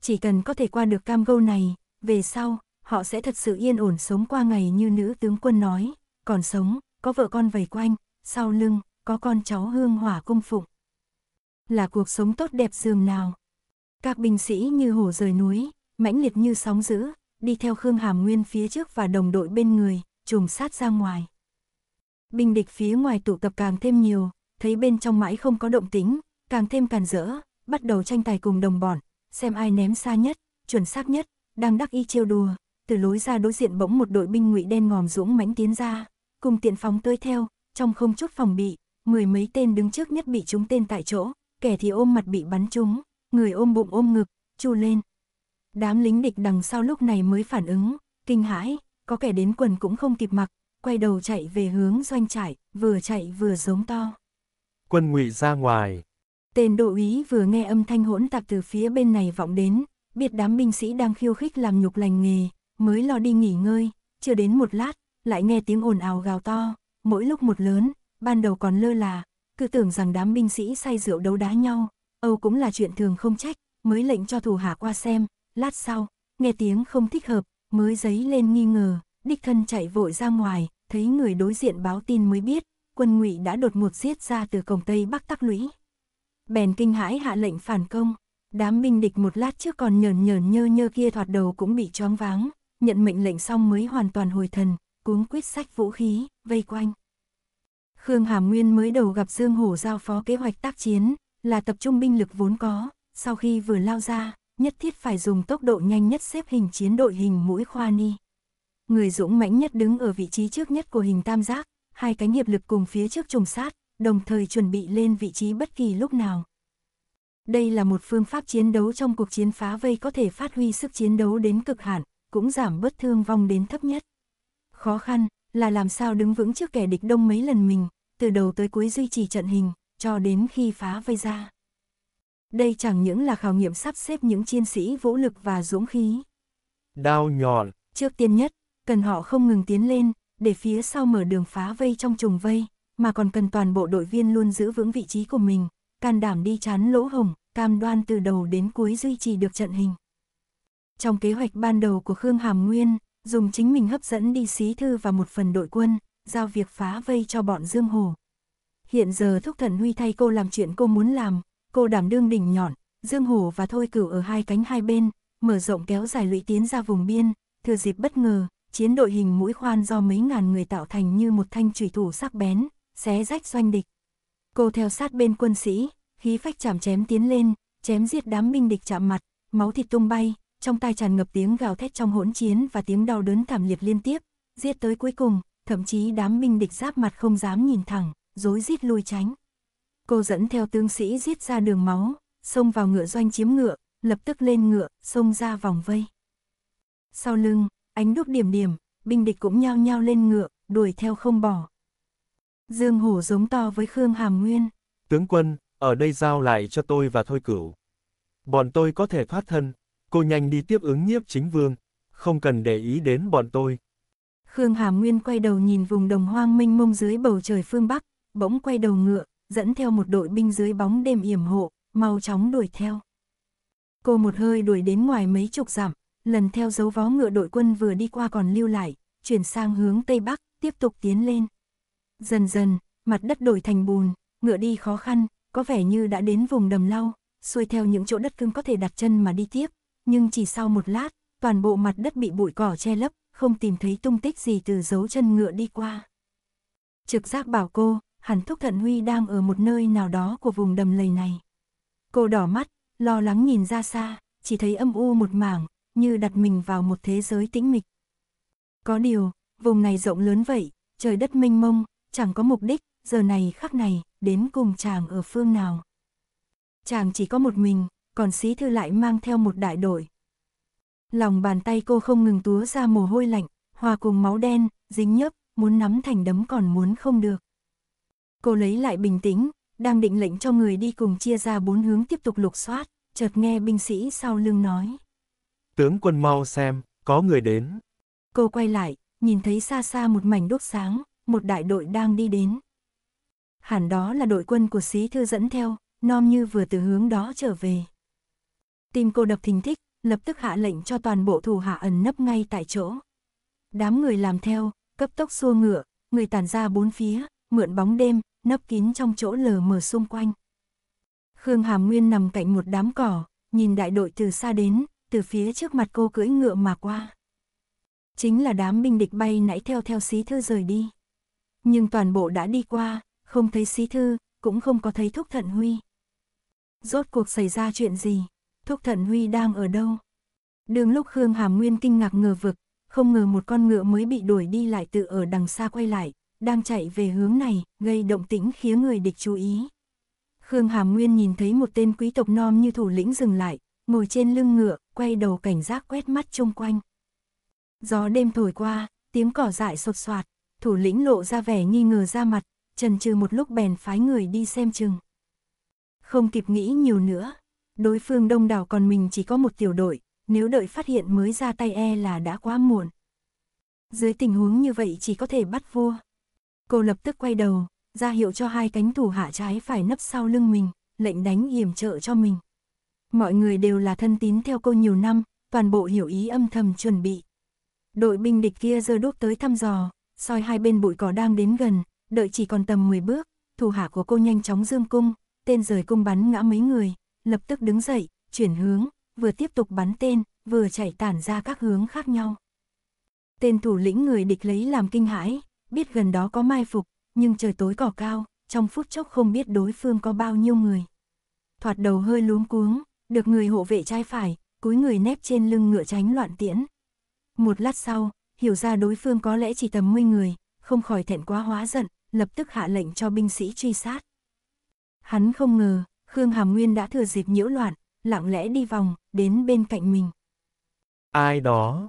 Chỉ cần có thể qua được cam gâu này, về sau, họ sẽ thật sự yên ổn sống qua ngày như nữ tướng quân nói, còn sống, có vợ con vầy quanh, sau lưng, có con cháu hương hỏa cung phụng. Là cuộc sống tốt đẹp dường nào. Các binh sĩ như hổ rời núi, mãnh liệt như sóng dữ, đi theo Khương Hàm Nguyên phía trước và đồng đội bên người, trùm sát ra ngoài. Binh địch phía ngoài tụ tập càng thêm nhiều, thấy bên trong mãi không có động tĩnh, càng thêm càn rỡ, bắt đầu tranh tài cùng đồng bọn, xem ai ném xa nhất, chuẩn xác nhất, đang đắc y trêu đùa, từ lối ra đối diện bỗng một đội binh ngụy đen ngòm dũng mãnh tiến ra, cùng tiện phóng tới theo, trong không chút phòng bị, mười mấy tên đứng trước nhất bị chúng tên tại chỗ, kẻ thì ôm mặt bị bắn trúng, người ôm bụng ôm ngực, chu lên, Đám lính địch đằng sau lúc này mới phản ứng, kinh hãi, có kẻ đến quần cũng không kịp mặc, quay đầu chạy về hướng doanh trại, vừa chạy vừa giống to. Quân ngụy ra ngoài. Tên đội úy vừa nghe âm thanh hỗn tạp từ phía bên này vọng đến, biết đám binh sĩ đang khiêu khích làm nhục lành nghề, mới lo đi nghỉ ngơi, chưa đến một lát, lại nghe tiếng ồn ào gào to, mỗi lúc một lớn, ban đầu còn lơ là, cứ tưởng rằng đám binh sĩ say rượu đấu đá nhau, Âu cũng là chuyện thường không trách, mới lệnh cho thủ hạ qua xem, lát sau, nghe tiếng không thích hợp, mới giấy lên nghi ngờ, đích thân chạy vội ra ngoài, thấy người đối diện báo tin mới biết, quân ngụy đã đột ngột giết ra từ cổng Tây Bắc Tắc Lũy. Bèn kinh hãi hạ lệnh phản công, đám binh địch một lát trước còn nhờn nhờn nhơ nhơ kia thoạt đầu cũng bị choáng váng, nhận mệnh lệnh xong mới hoàn toàn hồi thần, cuống quyết sách vũ khí, vây quanh. Khương Hàm Nguyên mới đầu gặp Dương Hổ giao phó kế hoạch tác chiến, là tập trung binh lực vốn có, sau khi vừa lao ra, nhất thiết phải dùng tốc độ nhanh nhất xếp hình chiến đội hình mũi khoa ni. Người dũng mãnh nhất đứng ở vị trí trước nhất của hình tam giác, hai cánh nghiệp lực cùng phía trước trùng sát, đồng thời chuẩn bị lên vị trí bất kỳ lúc nào. Đây là một phương pháp chiến đấu trong cuộc chiến phá vây có thể phát huy sức chiến đấu đến cực hạn, cũng giảm bớt thương vong đến thấp nhất. Khó khăn là làm sao đứng vững trước kẻ địch đông mấy lần mình, từ đầu tới cuối duy trì trận hình, cho đến khi phá vây ra đây chẳng những là khảo nghiệm sắp xếp những chiến sĩ vũ lực và dũng khí. Đao nhọn. Trước tiên nhất, cần họ không ngừng tiến lên, để phía sau mở đường phá vây trong trùng vây, mà còn cần toàn bộ đội viên luôn giữ vững vị trí của mình, can đảm đi chán lỗ hồng, cam đoan từ đầu đến cuối duy trì được trận hình. Trong kế hoạch ban đầu của Khương Hàm Nguyên, dùng chính mình hấp dẫn đi xí thư và một phần đội quân, giao việc phá vây cho bọn Dương Hồ. Hiện giờ Thúc Thần Huy thay cô làm chuyện cô muốn làm, cô đảm đương đỉnh nhọn, Dương Hổ và Thôi Cửu ở hai cánh hai bên, mở rộng kéo dài lũy tiến ra vùng biên, thừa dịp bất ngờ, chiến đội hình mũi khoan do mấy ngàn người tạo thành như một thanh chủy thủ sắc bén, xé rách doanh địch. Cô theo sát bên quân sĩ, khí phách chảm chém tiến lên, chém giết đám binh địch chạm mặt, máu thịt tung bay, trong tai tràn ngập tiếng gào thét trong hỗn chiến và tiếng đau đớn thảm liệt liên tiếp, giết tới cuối cùng, thậm chí đám binh địch giáp mặt không dám nhìn thẳng, rối rít lui tránh. Cô dẫn theo tướng sĩ giết ra đường máu, xông vào ngựa doanh chiếm ngựa, lập tức lên ngựa, xông ra vòng vây. Sau lưng, ánh đúc điểm điểm, binh địch cũng nhao nhao lên ngựa, đuổi theo không bỏ. Dương Hổ giống to với Khương Hàm Nguyên. Tướng quân, ở đây giao lại cho tôi và Thôi Cửu. Bọn tôi có thể thoát thân, cô nhanh đi tiếp ứng nhiếp chính vương, không cần để ý đến bọn tôi. Khương Hàm Nguyên quay đầu nhìn vùng đồng hoang minh mông dưới bầu trời phương Bắc, bỗng quay đầu ngựa, dẫn theo một đội binh dưới bóng đêm yểm hộ, mau chóng đuổi theo. Cô một hơi đuổi đến ngoài mấy chục dặm, lần theo dấu vó ngựa đội quân vừa đi qua còn lưu lại, chuyển sang hướng Tây Bắc, tiếp tục tiến lên. Dần dần, mặt đất đổi thành bùn, ngựa đi khó khăn, có vẻ như đã đến vùng đầm lau, xuôi theo những chỗ đất cứng có thể đặt chân mà đi tiếp, nhưng chỉ sau một lát, toàn bộ mặt đất bị bụi cỏ che lấp, không tìm thấy tung tích gì từ dấu chân ngựa đi qua. Trực giác bảo cô, hẳn Thúc Thận Huy đang ở một nơi nào đó của vùng đầm lầy này. Cô đỏ mắt, lo lắng nhìn ra xa, chỉ thấy âm u một mảng, như đặt mình vào một thế giới tĩnh mịch. Có điều, vùng này rộng lớn vậy, trời đất mênh mông, chẳng có mục đích, giờ này khắc này, đến cùng chàng ở phương nào. Chàng chỉ có một mình, còn sĩ thư lại mang theo một đại đội. Lòng bàn tay cô không ngừng túa ra mồ hôi lạnh, hòa cùng máu đen, dính nhớp, muốn nắm thành đấm còn muốn không được. Cô lấy lại bình tĩnh, đang định lệnh cho người đi cùng chia ra bốn hướng tiếp tục lục soát, chợt nghe binh sĩ sau lưng nói. Tướng quân mau xem, có người đến. Cô quay lại, nhìn thấy xa xa một mảnh đốt sáng, một đại đội đang đi đến. Hẳn đó là đội quân của sĩ thư dẫn theo, nom như vừa từ hướng đó trở về. Tim cô đập thình thích, lập tức hạ lệnh cho toàn bộ thủ hạ ẩn nấp ngay tại chỗ. Đám người làm theo, cấp tốc xua ngựa, người tản ra bốn phía, mượn bóng đêm, nấp kín trong chỗ lờ mờ xung quanh. Khương Hàm Nguyên nằm cạnh một đám cỏ, nhìn đại đội từ xa đến, từ phía trước mặt cô cưỡi ngựa mà qua. Chính là đám binh địch bay nãy theo theo xí thư rời đi. Nhưng toàn bộ đã đi qua, không thấy xí thư, cũng không có thấy Thúc Thận Huy. Rốt cuộc xảy ra chuyện gì? Thúc Thận Huy đang ở đâu? Đường lúc Khương Hàm Nguyên kinh ngạc ngờ vực, không ngờ một con ngựa mới bị đuổi đi lại tự ở đằng xa quay lại, đang chạy về hướng này, gây động tĩnh khiến người địch chú ý. Khương Hàm Nguyên nhìn thấy một tên quý tộc non như thủ lĩnh dừng lại, ngồi trên lưng ngựa, quay đầu cảnh giác quét mắt chung quanh. Gió đêm thổi qua, tiếng cỏ dại sột soạt, thủ lĩnh lộ ra vẻ nghi ngờ ra mặt, trần trừ một lúc bèn phái người đi xem chừng. Không kịp nghĩ nhiều nữa, đối phương đông đảo còn mình chỉ có một tiểu đội, nếu đợi phát hiện mới ra tay e là đã quá muộn. Dưới tình huống như vậy chỉ có thể bắt vua. Cô lập tức quay đầu, ra hiệu cho hai cánh thủ hạ trái phải nấp sau lưng mình, lệnh đánh hiểm trợ cho mình. Mọi người đều là thân tín theo cô nhiều năm, toàn bộ hiểu ý âm thầm chuẩn bị. Đội binh địch kia giơ đuốc tới thăm dò, soi hai bên bụi cỏ đang đến gần, đợi chỉ còn tầm 10 bước, thủ hạ của cô nhanh chóng dương cung, tên rời cung bắn ngã mấy người, lập tức đứng dậy, chuyển hướng, vừa tiếp tục bắn tên, vừa chạy tản ra các hướng khác nhau. Tên thủ lĩnh người địch lấy làm kinh hãi, biết gần đó có mai phục, nhưng trời tối cỏ cao, trong phút chốc không biết đối phương có bao nhiêu người. Thoạt đầu hơi luống cuống, được người hộ vệ trai phải, cúi người nép trên lưng ngựa tránh loạn tiễn. Một lát sau, hiểu ra đối phương có lẽ chỉ tầm mươi người, không khỏi thẹn quá hóa giận, lập tức hạ lệnh cho binh sĩ truy sát. Hắn không ngờ, Khương Hàm Nguyên đã thừa dịp nhiễu loạn, lặng lẽ đi vòng, đến bên cạnh mình. Ai đó,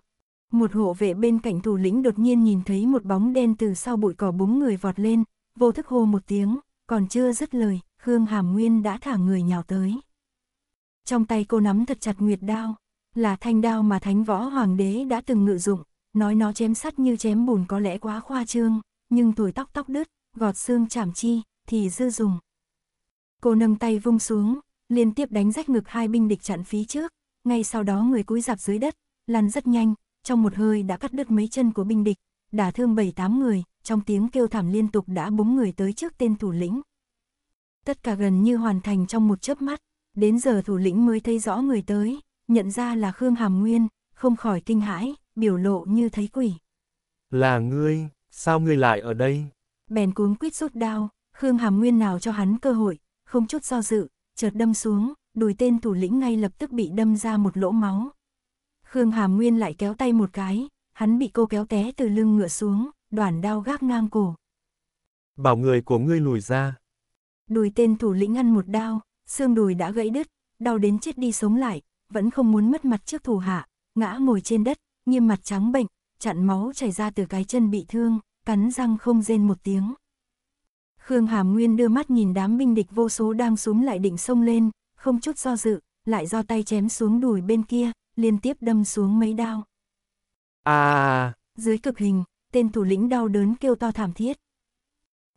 một hộ vệ bên cạnh thủ lĩnh đột nhiên nhìn thấy một bóng đen từ sau bụi cỏ búng người vọt lên, vô thức hô một tiếng, còn chưa dứt lời, Khương Hàm Nguyên đã thả người nhào tới. Trong tay cô nắm thật chặt nguyệt đao, là thanh đao mà thánh võ hoàng đế đã từng ngự dụng, nói nó chém sắt như chém bùn có lẽ quá khoa trương, nhưng tuổi tóc tóc đứt, gọt xương chảm chi, thì dư dùng. Cô nâng tay vung xuống, liên tiếp đánh rách ngực hai binh địch chặn phí trước, ngay sau đó người cúi dạp dưới đất, lăn rất nhanh, trong một hơi đã cắt đứt mấy chân của binh địch, đả thương bảy tám người, trong tiếng kêu thảm liên tục đã búng người tới trước tên thủ lĩnh. Tất cả gần như hoàn thành trong một chớp mắt, đến giờ thủ lĩnh mới thấy rõ người tới, nhận ra là Khương Hàm Nguyên, không khỏi kinh hãi, biểu lộ như thấy quỷ. Là ngươi, sao ngươi lại ở đây? Bèn cuống quýt rút đao, Khương Hàm Nguyên nào cho hắn cơ hội, không chút do dự, chợt đâm xuống, đùi tên thủ lĩnh ngay lập tức bị đâm ra một lỗ máu, Khương Hàm Nguyên lại kéo tay một cái, hắn bị cô kéo té từ lưng ngựa xuống, đoạn đao gác ngang cổ. Bảo người của ngươi lùi ra. Đùi tên thủ lĩnh ăn một đao, xương đùi đã gãy đứt, đau đến chết đi sống lại, vẫn không muốn mất mặt trước thủ hạ, ngã ngồi trên đất, nghiêm mặt trắng bệnh, chặn máu chảy ra từ cái chân bị thương, cắn răng không rên một tiếng. Khương Hàm Nguyên đưa mắt nhìn đám binh địch vô số đang súng lại định xông lên, không chút do dự, lại do tay chém xuống đùi bên kia, liên tiếp đâm xuống mấy đao. À! Dưới cực hình, tên thủ lĩnh đau đớn kêu to thảm thiết.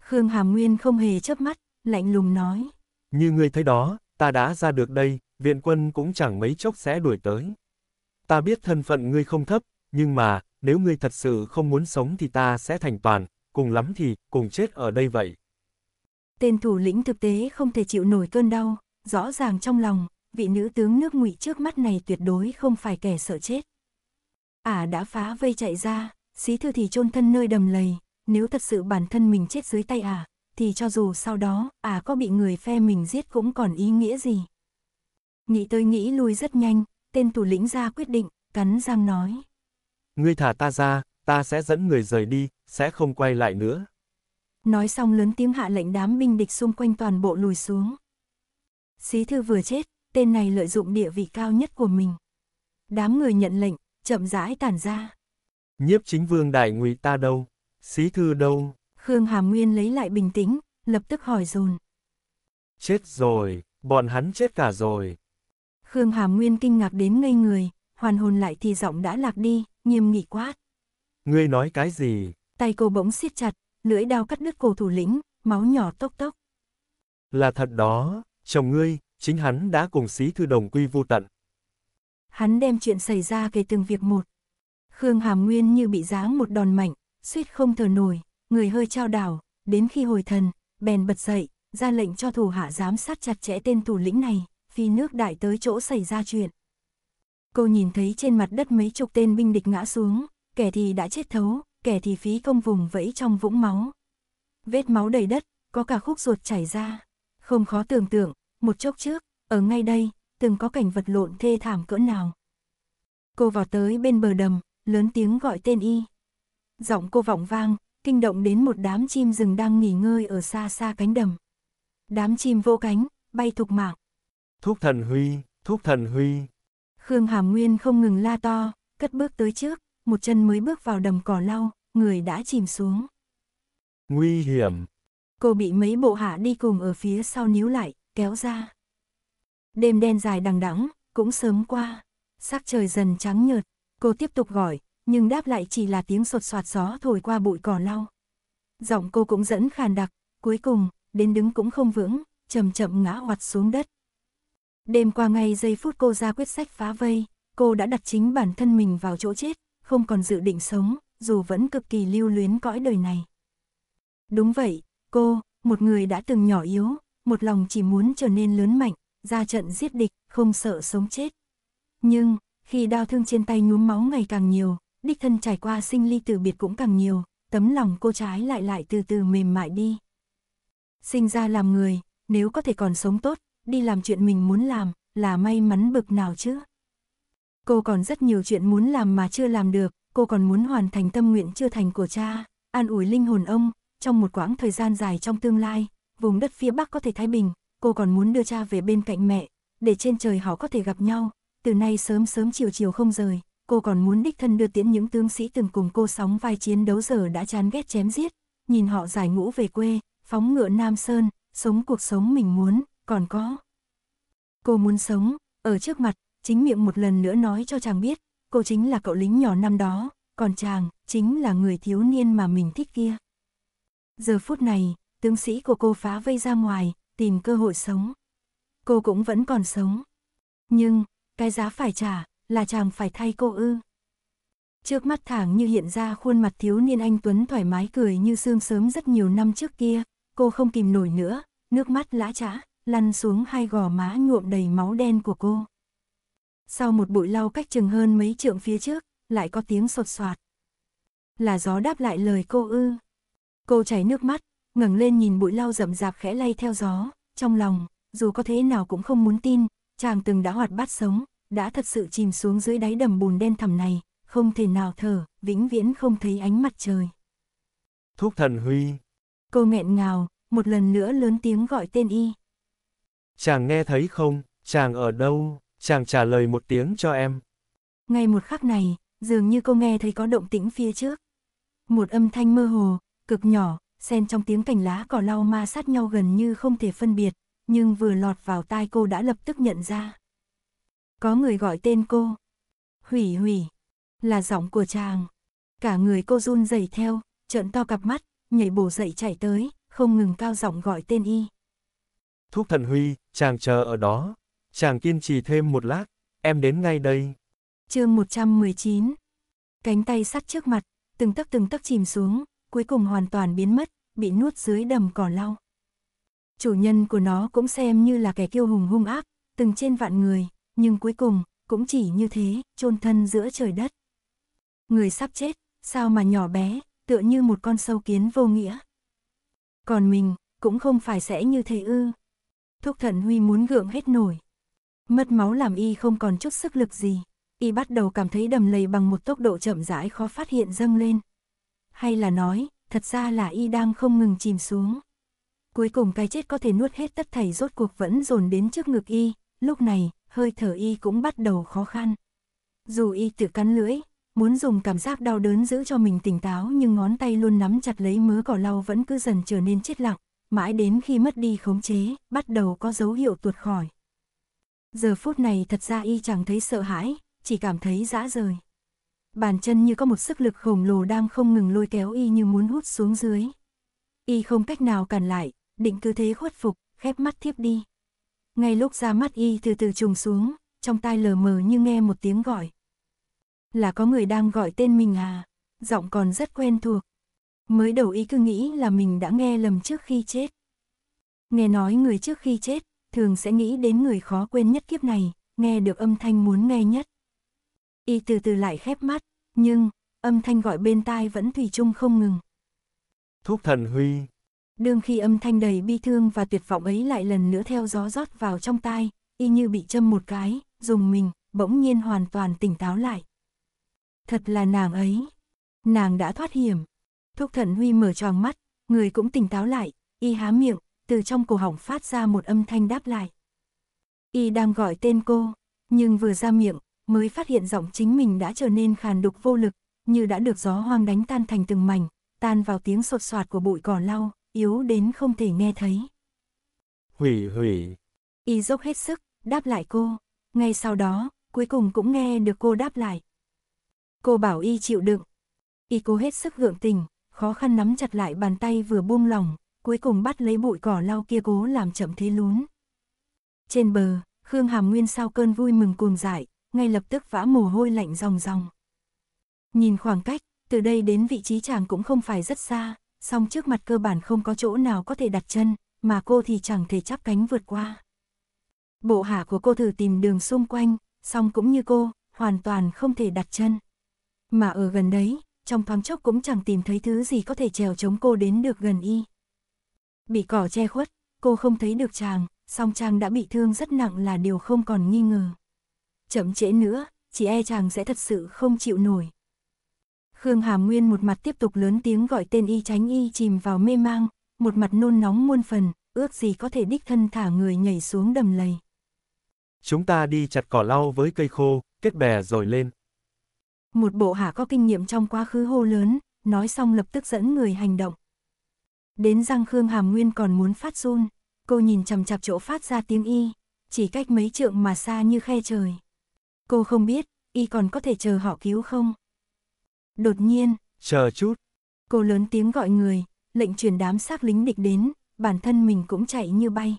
Khương Hàm Nguyên không hề chớp mắt, lạnh lùng nói. Như ngươi thấy đó, ta đã ra được đây, viện quân cũng chẳng mấy chốc sẽ đuổi tới. Ta biết thân phận ngươi không thấp, nhưng mà, nếu ngươi thật sự không muốn sống thì ta sẽ thành toàn, cùng lắm thì, cùng chết ở đây vậy. Tên thủ lĩnh thực tế không thể chịu nổi cơn đau, rõ ràng trong lòng, vị nữ tướng nước ngụy trước mắt này tuyệt đối không phải kẻ sợ chết. Ả à đã phá vây chạy ra, xí thư thì chôn thân nơi đầm lầy, nếu thật sự bản thân mình chết dưới tay Ả, à, thì cho dù sau đó Ả à có bị người phe mình giết cũng còn ý nghĩa gì. Nghĩ tới nghĩ lui rất nhanh, tên thủ lĩnh ra quyết định, cắn răng nói. Ngươi thả ta ra, ta sẽ dẫn người rời đi, sẽ không quay lại nữa. Nói xong lớn tiếng hạ lệnh đám binh địch xung quanh toàn bộ lùi xuống. Xí thư vừa chết, tên này lợi dụng địa vị cao nhất của mình. Đám người nhận lệnh, chậm rãi tản ra. Nhiếp chính vương đại ngụy ta đâu? Xí thư đâu? Khương Hàm Nguyên lấy lại bình tĩnh, lập tức hỏi dồn. Chết rồi, bọn hắn chết cả rồi. Khương Hàm Nguyên kinh ngạc đến ngây người, hoàn hồn lại thì giọng đã lạc đi, nghiêm nghị quát. Ngươi nói cái gì? Tay cô bỗng siết chặt, lưỡi đao cắt đứt cổ thủ lĩnh, máu nhỏ tốc tốc. Là thật đó, chồng ngươi, chính hắn đã cùng xí thư đồng quy vu tận. Hắn đem chuyện xảy ra về từng việc một. Khương Hàm Nguyên như bị giáng một đòn mạnh, suýt không thở nổi, người hơi trao đảo, đến khi hồi thần, bèn bật dậy, ra lệnh cho thủ hạ giám sát chặt chẽ tên thủ lĩnh này, phi nước đại tới chỗ xảy ra chuyện. Cô nhìn thấy trên mặt đất mấy chục tên binh địch ngã xuống, kẻ thì đã chết thấu, kẻ thì phí công vùng vẫy trong vũng máu. Vết máu đầy đất, có cả khúc ruột chảy ra. Không khó tưởng tượng, một chốc trước, ở ngay đây, từng có cảnh vật lộn thê thảm cỡ nào. Cô vào tới bên bờ đầm, lớn tiếng gọi tên y. Giọng cô vọng vang, kinh động đến một đám chim rừng đang nghỉ ngơi ở xa xa cánh đầm. Đám chim vô cánh, bay thục mạng. Thúc thần huy, thúc thần huy. Khương Hàm Nguyên không ngừng la to, cất bước tới trước, một chân mới bước vào đầm cỏ lau, người đã chìm xuống. Nguy hiểm. Cô bị mấy bộ hạ đi cùng ở phía sau níu lại, kéo ra. Đêm đen dài đằng đẵng cũng sớm qua, sắc trời dần trắng nhợt, cô tiếp tục gọi, nhưng đáp lại chỉ là tiếng sột soạt gió thổi qua bụi cỏ lau. Giọng cô cũng dẫn khàn đặc, cuối cùng, đến đứng cũng không vững, chậm chậm ngã hoạt xuống đất. Đêm qua ngay giây phút cô ra quyết sách phá vây, cô đã đặt chính bản thân mình vào chỗ chết, không còn dự định sống, dù vẫn cực kỳ lưu luyến cõi đời này. Đúng vậy, cô, một người đã từng nhỏ yếu, một lòng chỉ muốn trở nên lớn mạnh, ra trận giết địch, không sợ sống chết. Nhưng, khi đau thương trên tay nhuốm máu ngày càng nhiều, đích thân trải qua sinh ly tử biệt cũng càng nhiều, tấm lòng cô trái lại lại từ từ mềm mại đi. Sinh ra làm người, nếu có thể còn sống tốt, đi làm chuyện mình muốn làm, là may mắn bực nào chứ. Cô còn rất nhiều chuyện muốn làm mà chưa làm được, cô còn muốn hoàn thành tâm nguyện chưa thành của cha, an ủi linh hồn ông, trong một quãng thời gian dài trong tương lai, vùng đất phía Bắc có thể thái bình, cô còn muốn đưa cha về bên cạnh mẹ, để trên trời họ có thể gặp nhau, từ nay sớm sớm chiều chiều không rời, cô còn muốn đích thân đưa tiễn những tướng sĩ từng cùng cô sóng vai chiến đấu giờ đã chán ghét chém giết, nhìn họ giải ngũ về quê, phóng ngựa Nam Sơn, sống cuộc sống mình muốn, còn có. Cô muốn sống, ở trước mặt, chính miệng một lần nữa nói cho chàng biết, cô chính là cậu lính nhỏ năm đó, còn chàng, chính là người thiếu niên mà mình thích kia. Giờ phút này, tướng sĩ của cô phá vây ra ngoài, tìm cơ hội sống. Cô cũng vẫn còn sống. Nhưng, cái giá phải trả, là chàng phải thay cô ư. Trước mắt thẳng như hiện ra khuôn mặt thiếu niên anh Tuấn thoải mái cười như sương sớm rất nhiều năm trước kia, cô không kìm nổi nữa, nước mắt lã trã, lăn xuống hai gò má nhuộm đầy máu đen của cô. Sau một bụi lau cách chừng hơn mấy trượng phía trước, lại có tiếng sột soạt. Là gió đáp lại lời cô ư. Cô chảy nước mắt, ngẩng lên nhìn bụi lau rậm rạp khẽ lay theo gió, trong lòng, dù có thế nào cũng không muốn tin, chàng từng đã hoạt bát sống, đã thật sự chìm xuống dưới đáy đầm bùn đen thẳm này, không thể nào thở, vĩnh viễn không thấy ánh mặt trời. Thúc thần Huy. Cô nghẹn ngào, một lần nữa lớn tiếng gọi tên y. Chàng nghe thấy không, chàng ở đâu, chàng trả lời một tiếng cho em. Ngay một khắc này, dường như cô nghe thấy có động tĩnh phía trước. Một âm thanh mơ hồ, cực nhỏ, xen trong tiếng cành lá cỏ lau ma sát nhau gần như không thể phân biệt, nhưng vừa lọt vào tai cô đã lập tức nhận ra. Có người gọi tên cô. Hủy hủy, là giọng của chàng. Cả người cô run rẩy theo, trợn to cặp mắt, nhảy bổ dậy chạy tới, không ngừng cao giọng gọi tên y. Thúc thần Huy, chàng chờ ở đó. Chàng kiên trì thêm một lát, em đến ngay đây. chương 119 Cánh tay sắt trước mặt, từng tấc từng tấc chìm xuống, cuối cùng hoàn toàn biến mất, bị nuốt dưới đầm cỏ lau. Chủ nhân của nó cũng xem như là kẻ kiêu hùng hung ác, từng trên vạn người, nhưng cuối cùng, cũng chỉ như thế, chôn thân giữa trời đất. Người sắp chết, sao mà nhỏ bé, tựa như một con sâu kiến vô nghĩa. Còn mình, cũng không phải sẽ như thế ư. Thúc thần Huy muốn gượng hết nổi. Mất máu làm y không còn chút sức lực gì. Y bắt đầu cảm thấy đầm lầy bằng một tốc độ chậm rãi khó phát hiện dâng lên. Hay là nói, thật ra là y đang không ngừng chìm xuống. Cuối cùng cái chết có thể nuốt hết tất thảy rốt cuộc vẫn dồn đến trước ngực y, lúc này, hơi thở y cũng bắt đầu khó khăn. Dù y tự cắn lưỡi, muốn dùng cảm giác đau đớn giữ cho mình tỉnh táo nhưng ngón tay luôn nắm chặt lấy mớ cỏ lau vẫn cứ dần trở nên chết lặng, mãi đến khi mất đi khống chế, bắt đầu có dấu hiệu tuột khỏi. Giờ phút này thật ra y chẳng thấy sợ hãi, chỉ cảm thấy dã rời bàn chân như có một sức lực khổng lồ đang không ngừng lôi kéo y như muốn hút xuống dưới. Y không cách nào cản lại, định cứ thế khuất phục, khép mắt thiếp đi. Ngay lúc ra mắt y từ từ trùng xuống, trong tai lờ mờ như nghe một tiếng gọi. Là có người đang gọi tên mình à, giọng còn rất quen thuộc. Mới đầu y cứ nghĩ là mình đã nghe lầm trước khi chết. Nghe nói người trước khi chết, thường sẽ nghĩ đến người khó quên nhất kiếp này, nghe được âm thanh muốn nghe nhất y từ từ lại khép mắt, nhưng, âm thanh gọi bên tai vẫn thủy chung không ngừng. Thúc thần huy. Đương khi âm thanh đầy bi thương và tuyệt vọng ấy lại lần nữa theo gió rót vào trong tai, y như bị châm một cái, dùng mình, bỗng nhiên hoàn toàn tỉnh táo lại. Thật là nàng ấy. Nàng đã thoát hiểm. Thúc thần huy mở tròn mắt, người cũng tỉnh táo lại, y há miệng, từ trong cổ họng phát ra một âm thanh đáp lại. Y đang gọi tên cô, nhưng vừa ra miệng, mới phát hiện giọng chính mình đã trở nên khàn đục vô lực, như đã được gió hoang đánh tan thành từng mảnh, tan vào tiếng sột soạt của bụi cỏ lau, yếu đến không thể nghe thấy. Hủy hủy. Y dốc hết sức, đáp lại cô. Ngay sau đó, cuối cùng cũng nghe được cô đáp lại. Cô bảo Y chịu đựng. Y cố hết sức gượng tình, khó khăn nắm chặt lại bàn tay vừa buông lỏng, cuối cùng bắt lấy bụi cỏ lau kia cố làm chậm thế lún. Trên bờ, Khương Hàm Nguyên sau cơn vui mừng cuồng dại, ngay lập tức vã mồ hôi lạnh ròng ròng. Nhìn khoảng cách, từ đây đến vị trí chàng cũng không phải rất xa, song trước mặt cơ bản không có chỗ nào có thể đặt chân, mà cô thì chẳng thể chắp cánh vượt qua. Bộ hạ của cô thử tìm đường xung quanh, song cũng như cô, hoàn toàn không thể đặt chân. Mà ở gần đấy, trong thoáng chốc cũng chẳng tìm thấy thứ gì có thể trèo chống cô đến được gần y. Bị cỏ che khuất, cô không thấy được chàng, song chàng đã bị thương rất nặng là điều không còn nghi ngờ chậm trễ nữa, chỉ e chàng sẽ thật sự không chịu nổi. Khương Hàm Nguyên một mặt tiếp tục lớn tiếng gọi tên y tránh y chìm vào mê mang, một mặt nôn nóng muôn phần, ước gì có thể đích thân thả người nhảy xuống đầm lầy. Chúng ta đi chặt cỏ lau với cây khô, kết bè rồi lên. Một bộ hạ có kinh nghiệm trong quá khứ hô lớn, nói xong lập tức dẫn người hành động. Đến răng Khương Hàm Nguyên còn muốn phát run, cô nhìn chằm chặp chỗ phát ra tiếng y, chỉ cách mấy trượng mà xa như khe trời. Cô không biết, y còn có thể chờ họ cứu không? Đột nhiên, chờ chút. Cô lớn tiếng gọi người, lệnh truyền đám xác lính địch đến, bản thân mình cũng chạy như bay.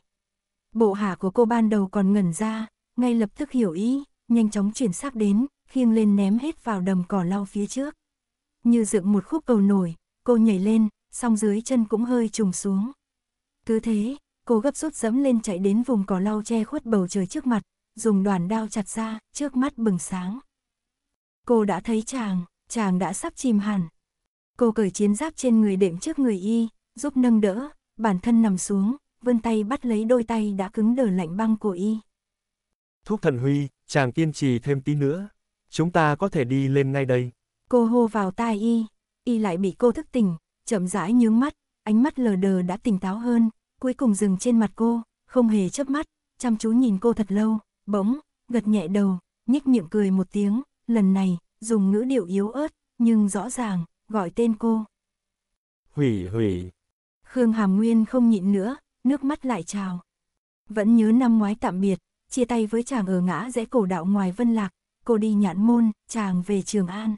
Bộ hạ của cô ban đầu còn ngẩn ra, ngay lập tức hiểu ý, nhanh chóng chuyển xác đến, khiêng lên ném hết vào đầm cỏ lau phía trước. Như dựng một khúc cầu nổi, cô nhảy lên, song dưới chân cũng hơi trùng xuống. Cứ thế, cô gấp rút dẫm lên chạy đến vùng cỏ lau che khuất bầu trời trước mặt, dùng đoàn đao chặt ra, trước mắt bừng sáng. Cô đã thấy chàng, chàng đã sắp chìm hẳn. Cô cởi chiến giáp trên người đệm trước người y, giúp nâng đỡ, bản thân nằm xuống, vươn tay bắt lấy đôi tay đã cứng đờ lạnh băng của y. thuốc thần huy, chàng kiên trì thêm tí nữa. Chúng ta có thể đi lên ngay đây. Cô hô vào tai y, y lại bị cô thức tỉnh, chậm rãi nhướng mắt, ánh mắt lờ đờ đã tỉnh táo hơn, cuối cùng dừng trên mặt cô, không hề chớp mắt, chăm chú nhìn cô thật lâu, bỗng, gật nhẹ đầu, nhích miệng cười một tiếng, lần này, dùng ngữ điệu yếu ớt, nhưng rõ ràng, gọi tên cô. Hủy hủy. Khương Hàm Nguyên không nhịn nữa, nước mắt lại trào. Vẫn nhớ năm ngoái tạm biệt, chia tay với chàng ở ngã rẽ cổ đạo ngoài Vân Lạc, cô đi nhãn môn, chàng về Trường An.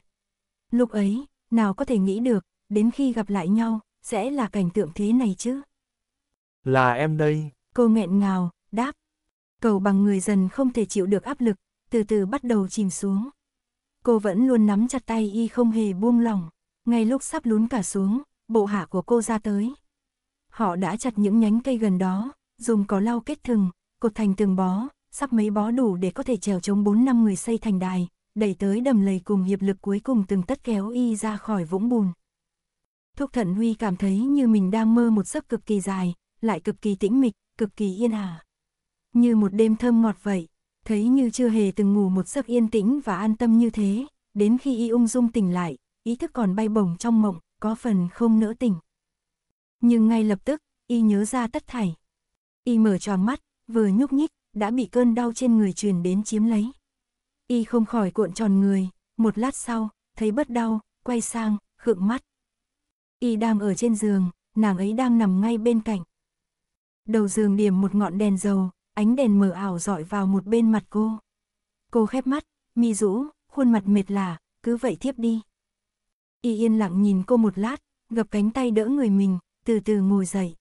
Lúc ấy, nào có thể nghĩ được, đến khi gặp lại nhau, sẽ là cảnh tượng thế này chứ. Là em đây. Cô nghẹn ngào, đáp, cầu bằng người dần không thể chịu được áp lực, từ từ bắt đầu chìm xuống. Cô vẫn luôn nắm chặt tay y không hề buông lỏng, ngay lúc sắp lún cả xuống, bộ hạ của cô ra tới. Họ đã chặt những nhánh cây gần đó, dùng có lau kết thừng, cột thành từng bó, sắp mấy bó đủ để có thể trèo chống 4 năm người xây thành đài, đẩy tới đầm lầy cùng hiệp lực cuối cùng từng tất kéo y ra khỏi vũng bùn. Thúc Thận Huy cảm thấy như mình đang mơ một giấc cực kỳ dài, lại cực kỳ tĩnh mịch, cực kỳ yên ả như một đêm thơm ngọt vậy, thấy như chưa hề từng ngủ một giấc yên tĩnh và an tâm như thế, đến khi y ung dung tỉnh lại, ý thức còn bay bổng trong mộng, có phần không nỡ tỉnh. Nhưng ngay lập tức, y nhớ ra tất thảy. Y mở tròn mắt, vừa nhúc nhích, đã bị cơn đau trên người truyền đến chiếm lấy. Y không khỏi cuộn tròn người, một lát sau, thấy bất đau, quay sang, khựng mắt. Y đang ở trên giường, nàng ấy đang nằm ngay bên cạnh. Đầu giường điểm một ngọn đèn dầu, ánh đèn mờ ảo dọi vào một bên mặt cô. Cô khép mắt, mi rũ, khuôn mặt mệt lả, cứ vậy thiếp đi. Y yên lặng nhìn cô một lát, gập cánh tay đỡ người mình, từ từ ngồi dậy.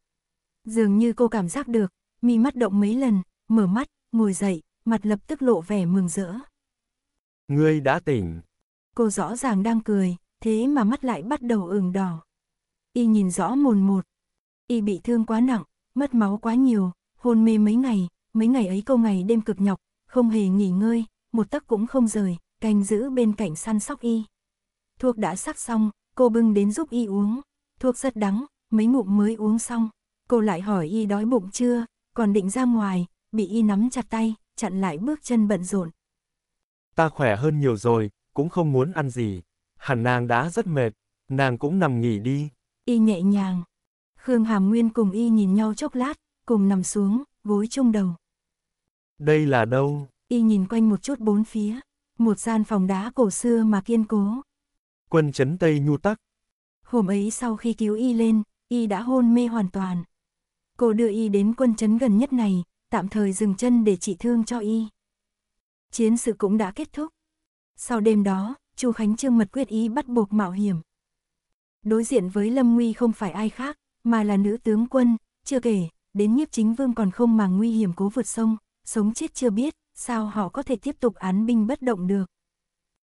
Dường như cô cảm giác được, mi mắt động mấy lần, mở mắt, ngồi dậy, mặt lập tức lộ vẻ mừng rỡ. Ngươi đã tỉnh. Cô rõ ràng đang cười, thế mà mắt lại bắt đầu ửng đỏ. Y nhìn rõ mồn một. Y bị thương quá nặng, mất máu quá nhiều, hôn mê mấy ngày, mấy ngày ấy câu ngày đêm cực nhọc, không hề nghỉ ngơi, một tấc cũng không rời, canh giữ bên cạnh săn sóc y. Thuốc đã sắc xong, cô bưng đến giúp y uống, thuốc rất đắng, mấy ngụm mới uống xong. Cô lại hỏi y đói bụng chưa, còn định ra ngoài, bị y nắm chặt tay, chặn lại bước chân bận rộn. Ta khỏe hơn nhiều rồi, cũng không muốn ăn gì. Hẳn nàng đã rất mệt, nàng cũng nằm nghỉ đi. Y nhẹ nhàng. Khương Hàm Nguyên cùng y nhìn nhau chốc lát, cùng nằm xuống, gối chung đầu. Đây là đâu? Y nhìn quanh một chút bốn phía. Một gian phòng đá cổ xưa mà kiên cố. Quân chấn Tây nhu tắc. Hôm ấy sau khi cứu Y lên, Y đã hôn mê hoàn toàn. Cô đưa Y đến quân chấn gần nhất này, tạm thời dừng chân để trị thương cho Y. Chiến sự cũng đã kết thúc. Sau đêm đó, Chu Khánh Trương mật quyết ý bắt buộc mạo hiểm. Đối diện với Lâm Nguy không phải ai khác, mà là nữ tướng quân, chưa kể, đến nhiếp chính vương còn không màng nguy hiểm cố vượt sông, sống chết chưa biết, sao họ có thể tiếp tục án binh bất động được.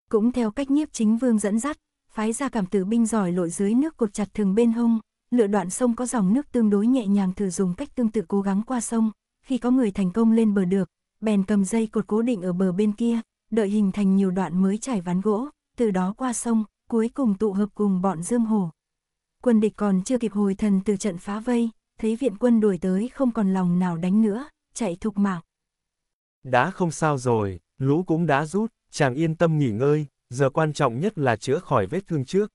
Cũng theo cách nhiếp chính vương dẫn dắt, phái ra cảm tử binh giỏi lội dưới nước cột chặt thường bên hông, lựa đoạn sông có dòng nước tương đối nhẹ nhàng thử dùng cách tương tự cố gắng qua sông, khi có người thành công lên bờ được, bèn cầm dây cột cố định ở bờ bên kia, đợi hình thành nhiều đoạn mới trải ván gỗ, từ đó qua sông, cuối cùng tụ hợp cùng bọn Dương Hổ. Quân địch còn chưa kịp hồi thần từ trận phá vây, thấy viện quân đuổi tới không còn lòng nào đánh nữa, chạy thục mạng. Đã không sao rồi, lũ cũng đã rút, chàng yên tâm nghỉ ngơi, giờ quan trọng nhất là chữa khỏi vết thương trước.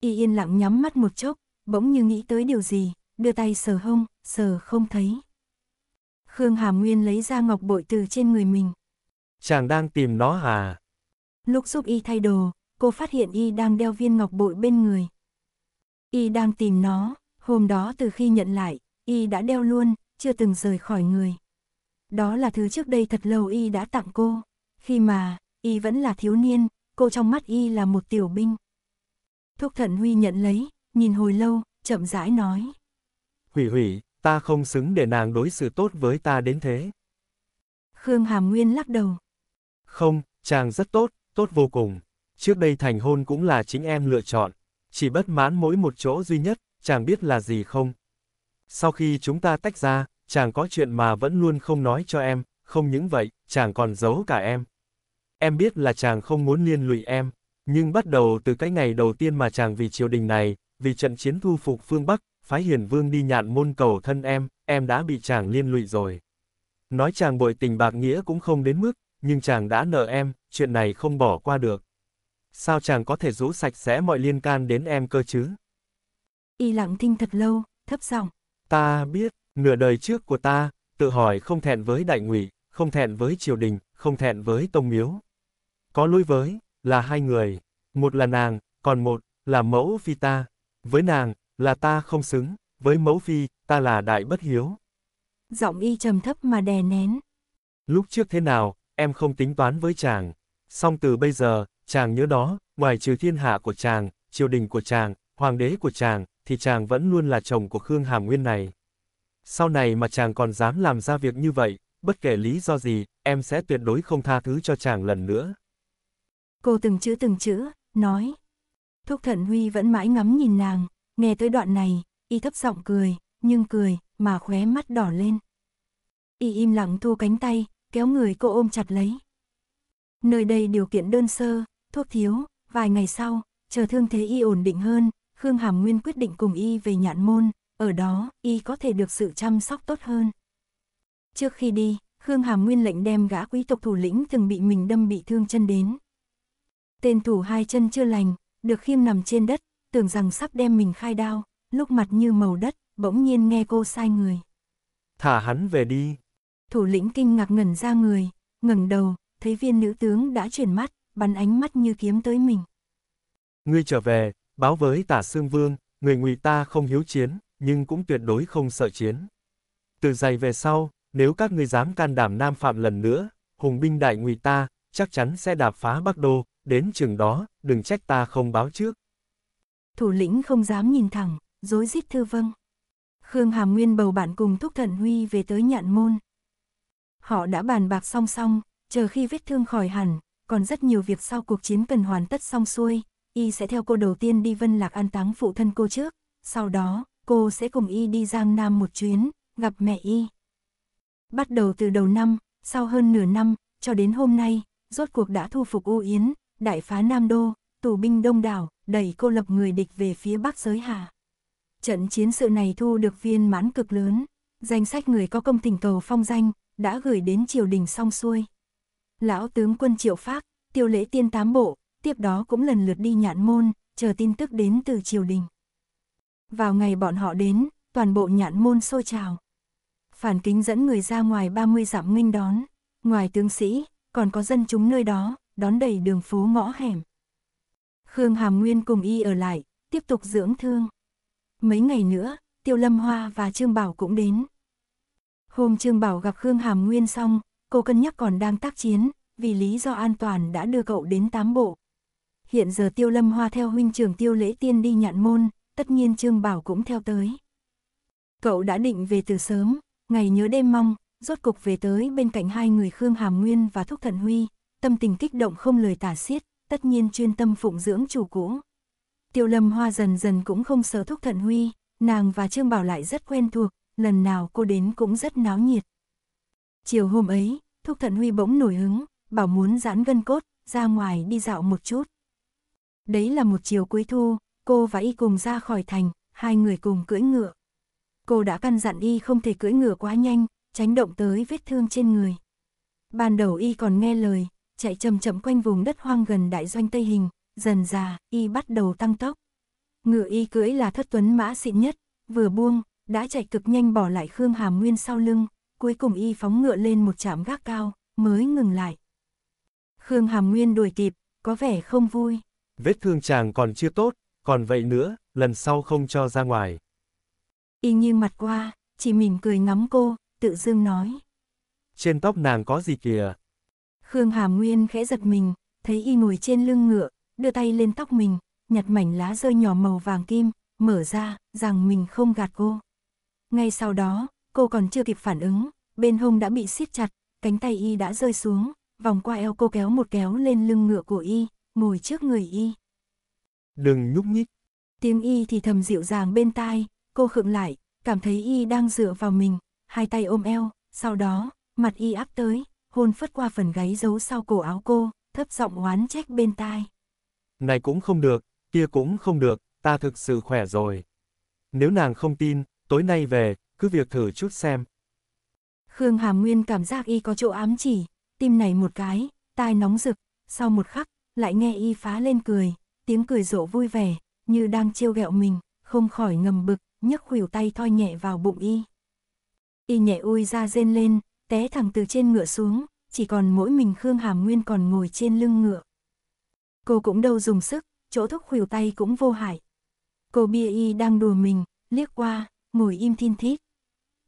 Y yên lặng nhắm mắt một chốc, bỗng như nghĩ tới điều gì, đưa tay sờ hông, sờ không thấy. Khương Hàm Nguyên lấy ra ngọc bội từ trên người mình. Chàng đang tìm nó à? Lúc giúp y thay đồ, cô phát hiện y đang đeo viên ngọc bội bên người. Y đang tìm nó, hôm đó từ khi nhận lại, y đã đeo luôn, chưa từng rời khỏi người đó là thứ trước đây thật lâu y đã tặng cô. Khi mà, y vẫn là thiếu niên, cô trong mắt y là một tiểu binh. Thúc thần Huy nhận lấy, nhìn hồi lâu, chậm rãi nói. Hủy hủy, ta không xứng để nàng đối xử tốt với ta đến thế. Khương Hàm Nguyên lắc đầu. Không, chàng rất tốt, tốt vô cùng. Trước đây thành hôn cũng là chính em lựa chọn. Chỉ bất mãn mỗi một chỗ duy nhất, chàng biết là gì không? Sau khi chúng ta tách ra, chàng có chuyện mà vẫn luôn không nói cho em, không những vậy, chàng còn giấu cả em. Em biết là chàng không muốn liên lụy em, nhưng bắt đầu từ cái ngày đầu tiên mà chàng vì triều đình này, vì trận chiến thu phục phương Bắc, phái hiền vương đi nhạn môn cầu thân em, em đã bị chàng liên lụy rồi. Nói chàng bội tình bạc nghĩa cũng không đến mức, nhưng chàng đã nợ em, chuyện này không bỏ qua được. Sao chàng có thể rũ sạch sẽ mọi liên can đến em cơ chứ? Y lặng thinh thật lâu, thấp giọng. Ta biết, Nửa đời trước của ta, tự hỏi không thẹn với đại ngụy, không thẹn với triều đình, không thẹn với tông miếu. Có lỗi với, là hai người, một là nàng, còn một, là mẫu phi ta. Với nàng, là ta không xứng, với mẫu phi, ta là đại bất hiếu. Giọng y trầm thấp mà đè nén. Lúc trước thế nào, em không tính toán với chàng. Song từ bây giờ, chàng nhớ đó, ngoài trừ thiên hạ của chàng, triều đình của chàng, hoàng đế của chàng, thì chàng vẫn luôn là chồng của Khương Hàm Nguyên này. Sau này mà chàng còn dám làm ra việc như vậy, bất kể lý do gì, em sẽ tuyệt đối không tha thứ cho chàng lần nữa. Cô từng chữ từng chữ, nói. Thúc thận Huy vẫn mãi ngắm nhìn nàng, nghe tới đoạn này, y thấp giọng cười, nhưng cười, mà khóe mắt đỏ lên. Y im lặng thu cánh tay, kéo người cô ôm chặt lấy. Nơi đây điều kiện đơn sơ, thuốc thiếu, vài ngày sau, chờ thương thế y ổn định hơn, Khương Hàm Nguyên quyết định cùng y về nhạn môn, ở đó y có thể được sự chăm sóc tốt hơn. Trước khi đi, Khương Hàm Nguyên lệnh đem gã quý tộc thủ lĩnh từng bị mình đâm bị thương chân đến. Tên thủ hai chân chưa lành, được khiêm nằm trên đất, tưởng rằng sắp đem mình khai đao, lúc mặt như màu đất, bỗng nhiên nghe cô sai người. Thả hắn về đi. Thủ lĩnh kinh ngạc ngẩn ra người, ngẩng đầu, thấy viên nữ tướng đã chuyển mắt, bắn ánh mắt như kiếm tới mình. Ngươi trở về, báo với tả xương vương, người ngụy ta không hiếu chiến, nhưng cũng tuyệt đối không sợ chiến. Từ giày về sau, nếu các ngươi dám can đảm Nam Phạm lần nữa, hùng binh đại ngụy ta, chắc chắn sẽ đạp phá Bắc Đô, đến chừng đó, đừng trách ta không báo trước. Thủ lĩnh không dám nhìn thẳng, dối rít thư vâng. Khương Hàm Nguyên bầu bạn cùng Thúc Thận Huy về tới nhạn môn. Họ đã bàn bạc song song, chờ khi vết thương khỏi hẳn, còn rất nhiều việc sau cuộc chiến cần hoàn tất xong xuôi, y sẽ theo cô đầu tiên đi Vân Lạc an táng phụ thân cô trước, sau đó, cô sẽ cùng y đi Giang Nam một chuyến, gặp mẹ y. Bắt đầu từ đầu năm, sau hơn nửa năm, cho đến hôm nay, rốt cuộc đã thu phục U Yến, đại phá Nam Đô, tù binh đông đảo, đẩy cô lập người địch về phía Bắc giới Hà. Trận chiến sự này thu được viên mãn cực lớn, danh sách người có công tỉnh cầu phong danh, đã gửi đến triều đình xong xuôi. Lão tướng quân triệu phác, tiêu lễ tiên tám bộ, tiếp đó cũng lần lượt đi nhạn môn, chờ tin tức đến từ triều đình. Vào ngày bọn họ đến, toàn bộ nhạn môn sôi trào. Phản kính dẫn người ra ngoài 30 dặm nghênh đón, ngoài tướng sĩ, còn có dân chúng nơi đó, đón đầy đường phố ngõ hẻm. Khương Hàm Nguyên cùng y ở lại, tiếp tục dưỡng thương. Mấy ngày nữa, Tiêu Lâm Hoa và Trương Bảo cũng đến. Hôm Trương Bảo gặp Khương Hàm Nguyên xong, cô cân nhắc còn đang tác chiến, vì lý do an toàn đã đưa cậu đến tám bộ. Hiện giờ Tiêu Lâm Hoa theo huynh trưởng Tiêu Lễ Tiên đi nhạn môn, tất nhiên Trương Bảo cũng theo tới. Cậu đã định về từ sớm, ngày nhớ đêm mong, rốt cục về tới bên cạnh hai người Khương Hàm Nguyên và Thúc Thần Huy, tâm tình kích động không lời tả xiết, tất nhiên chuyên tâm phụng dưỡng chủ cũ. Tiêu Lâm Hoa dần dần cũng không sợ Thúc Thần Huy, nàng và Trương Bảo lại rất quen thuộc, lần nào cô đến cũng rất náo nhiệt. Chiều hôm ấy, Thúc Thần Huy bỗng nổi hứng, bảo muốn giãn gân cốt, ra ngoài đi dạo một chút. Đấy là một chiều cuối thu, cô và y cùng ra khỏi thành, hai người cùng cưỡi ngựa. Cô đã căn dặn y không thể cưỡi ngựa quá nhanh, tránh động tới vết thương trên người. Ban đầu y còn nghe lời, chạy chậm chậm quanh vùng đất hoang gần đại doanh Tây Hình, dần già, y bắt đầu tăng tốc. Ngựa y cưỡi là thất tuấn mã xịn nhất, vừa buông, đã chạy cực nhanh bỏ lại Khương Hàm Nguyên sau lưng, cuối cùng y phóng ngựa lên một trạm gác cao, mới ngừng lại. Khương Hàm Nguyên đuổi kịp, có vẻ không vui. Vết thương chàng còn chưa tốt, còn vậy nữa, lần sau không cho ra ngoài. Y nghiêng mặt qua, chỉ mỉm cười ngắm cô, tự dưng nói. Trên tóc nàng có gì kìa? Khương Hàm Nguyên khẽ giật mình, thấy y ngồi trên lưng ngựa, đưa tay lên tóc mình, nhặt mảnh lá rơi nhỏ màu vàng kim, mở ra, rằng mình không gạt cô. Ngay sau đó, cô còn chưa kịp phản ứng, bên hông đã bị siết chặt, cánh tay y đã rơi xuống, vòng qua eo cô kéo một kéo lên lưng ngựa của y, ngồi trước người y. Đừng nhúc nhích. Tiếng y thì thầm dịu dàng bên tai, cô khựng lại, cảm thấy y đang dựa vào mình, hai tay ôm eo, sau đó, mặt y áp tới, hôn phất qua phần gáy giấu sau cổ áo cô, thấp giọng oán trách bên tai. Này cũng không được, kia cũng không được, ta thực sự khỏe rồi. Nếu nàng không tin, tối nay về, cứ việc thử chút xem. Khương Hàm Nguyên cảm giác y có chỗ ám chỉ, tim này một cái, tai nóng rực, sau một khắc, lại nghe y phá lên cười, tiếng cười rộ vui vẻ, như đang trêu ghẹo mình, không khỏi ngầm bực, nhấc khuỷu tay thoi nhẹ vào bụng y. Y nhẹ ui ra rên lên, té thẳng từ trên ngựa xuống, chỉ còn mỗi mình Khương Hàm Nguyên còn ngồi trên lưng ngựa. Cô cũng đâu dùng sức, chỗ thúc khuỷu tay cũng vô hại. Cô bia y đang đùa mình, liếc qua, ngồi im thiên thít.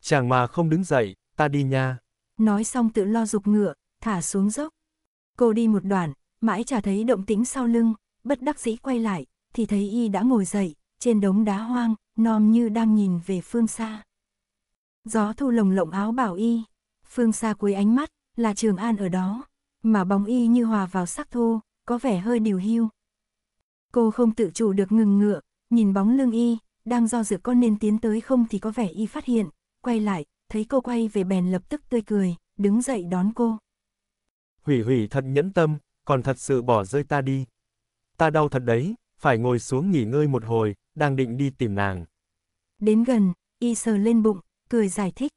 Chàng mà không đứng dậy, ta đi nha. Nói xong tự lo dục ngựa, thả xuống dốc. Cô đi một đoạn, mãi chả thấy động tĩnh sau lưng, bất đắc dĩ quay lại, thì thấy y đã ngồi dậy, trên đống đá hoang, nom như đang nhìn về phương xa. Gió thu lồng lộng áo bảo y, phương xa cuối ánh mắt, là Trường An ở đó, mà bóng y như hòa vào sắc thu, có vẻ hơi điều hưu. Cô không tự chủ được ngừng ngựa, nhìn bóng lưng y, đang do dự con nên tiến tới không thì có vẻ y phát hiện, quay lại, thấy cô quay về bèn lập tức tươi cười, đứng dậy đón cô. Hủy hủy thật nhẫn tâm, còn thật sự bỏ rơi ta đi ta đau thật đấy, phải ngồi xuống nghỉ ngơi một hồi, đang định đi tìm nàng. Đến gần, y sờ lên bụng, cười giải thích.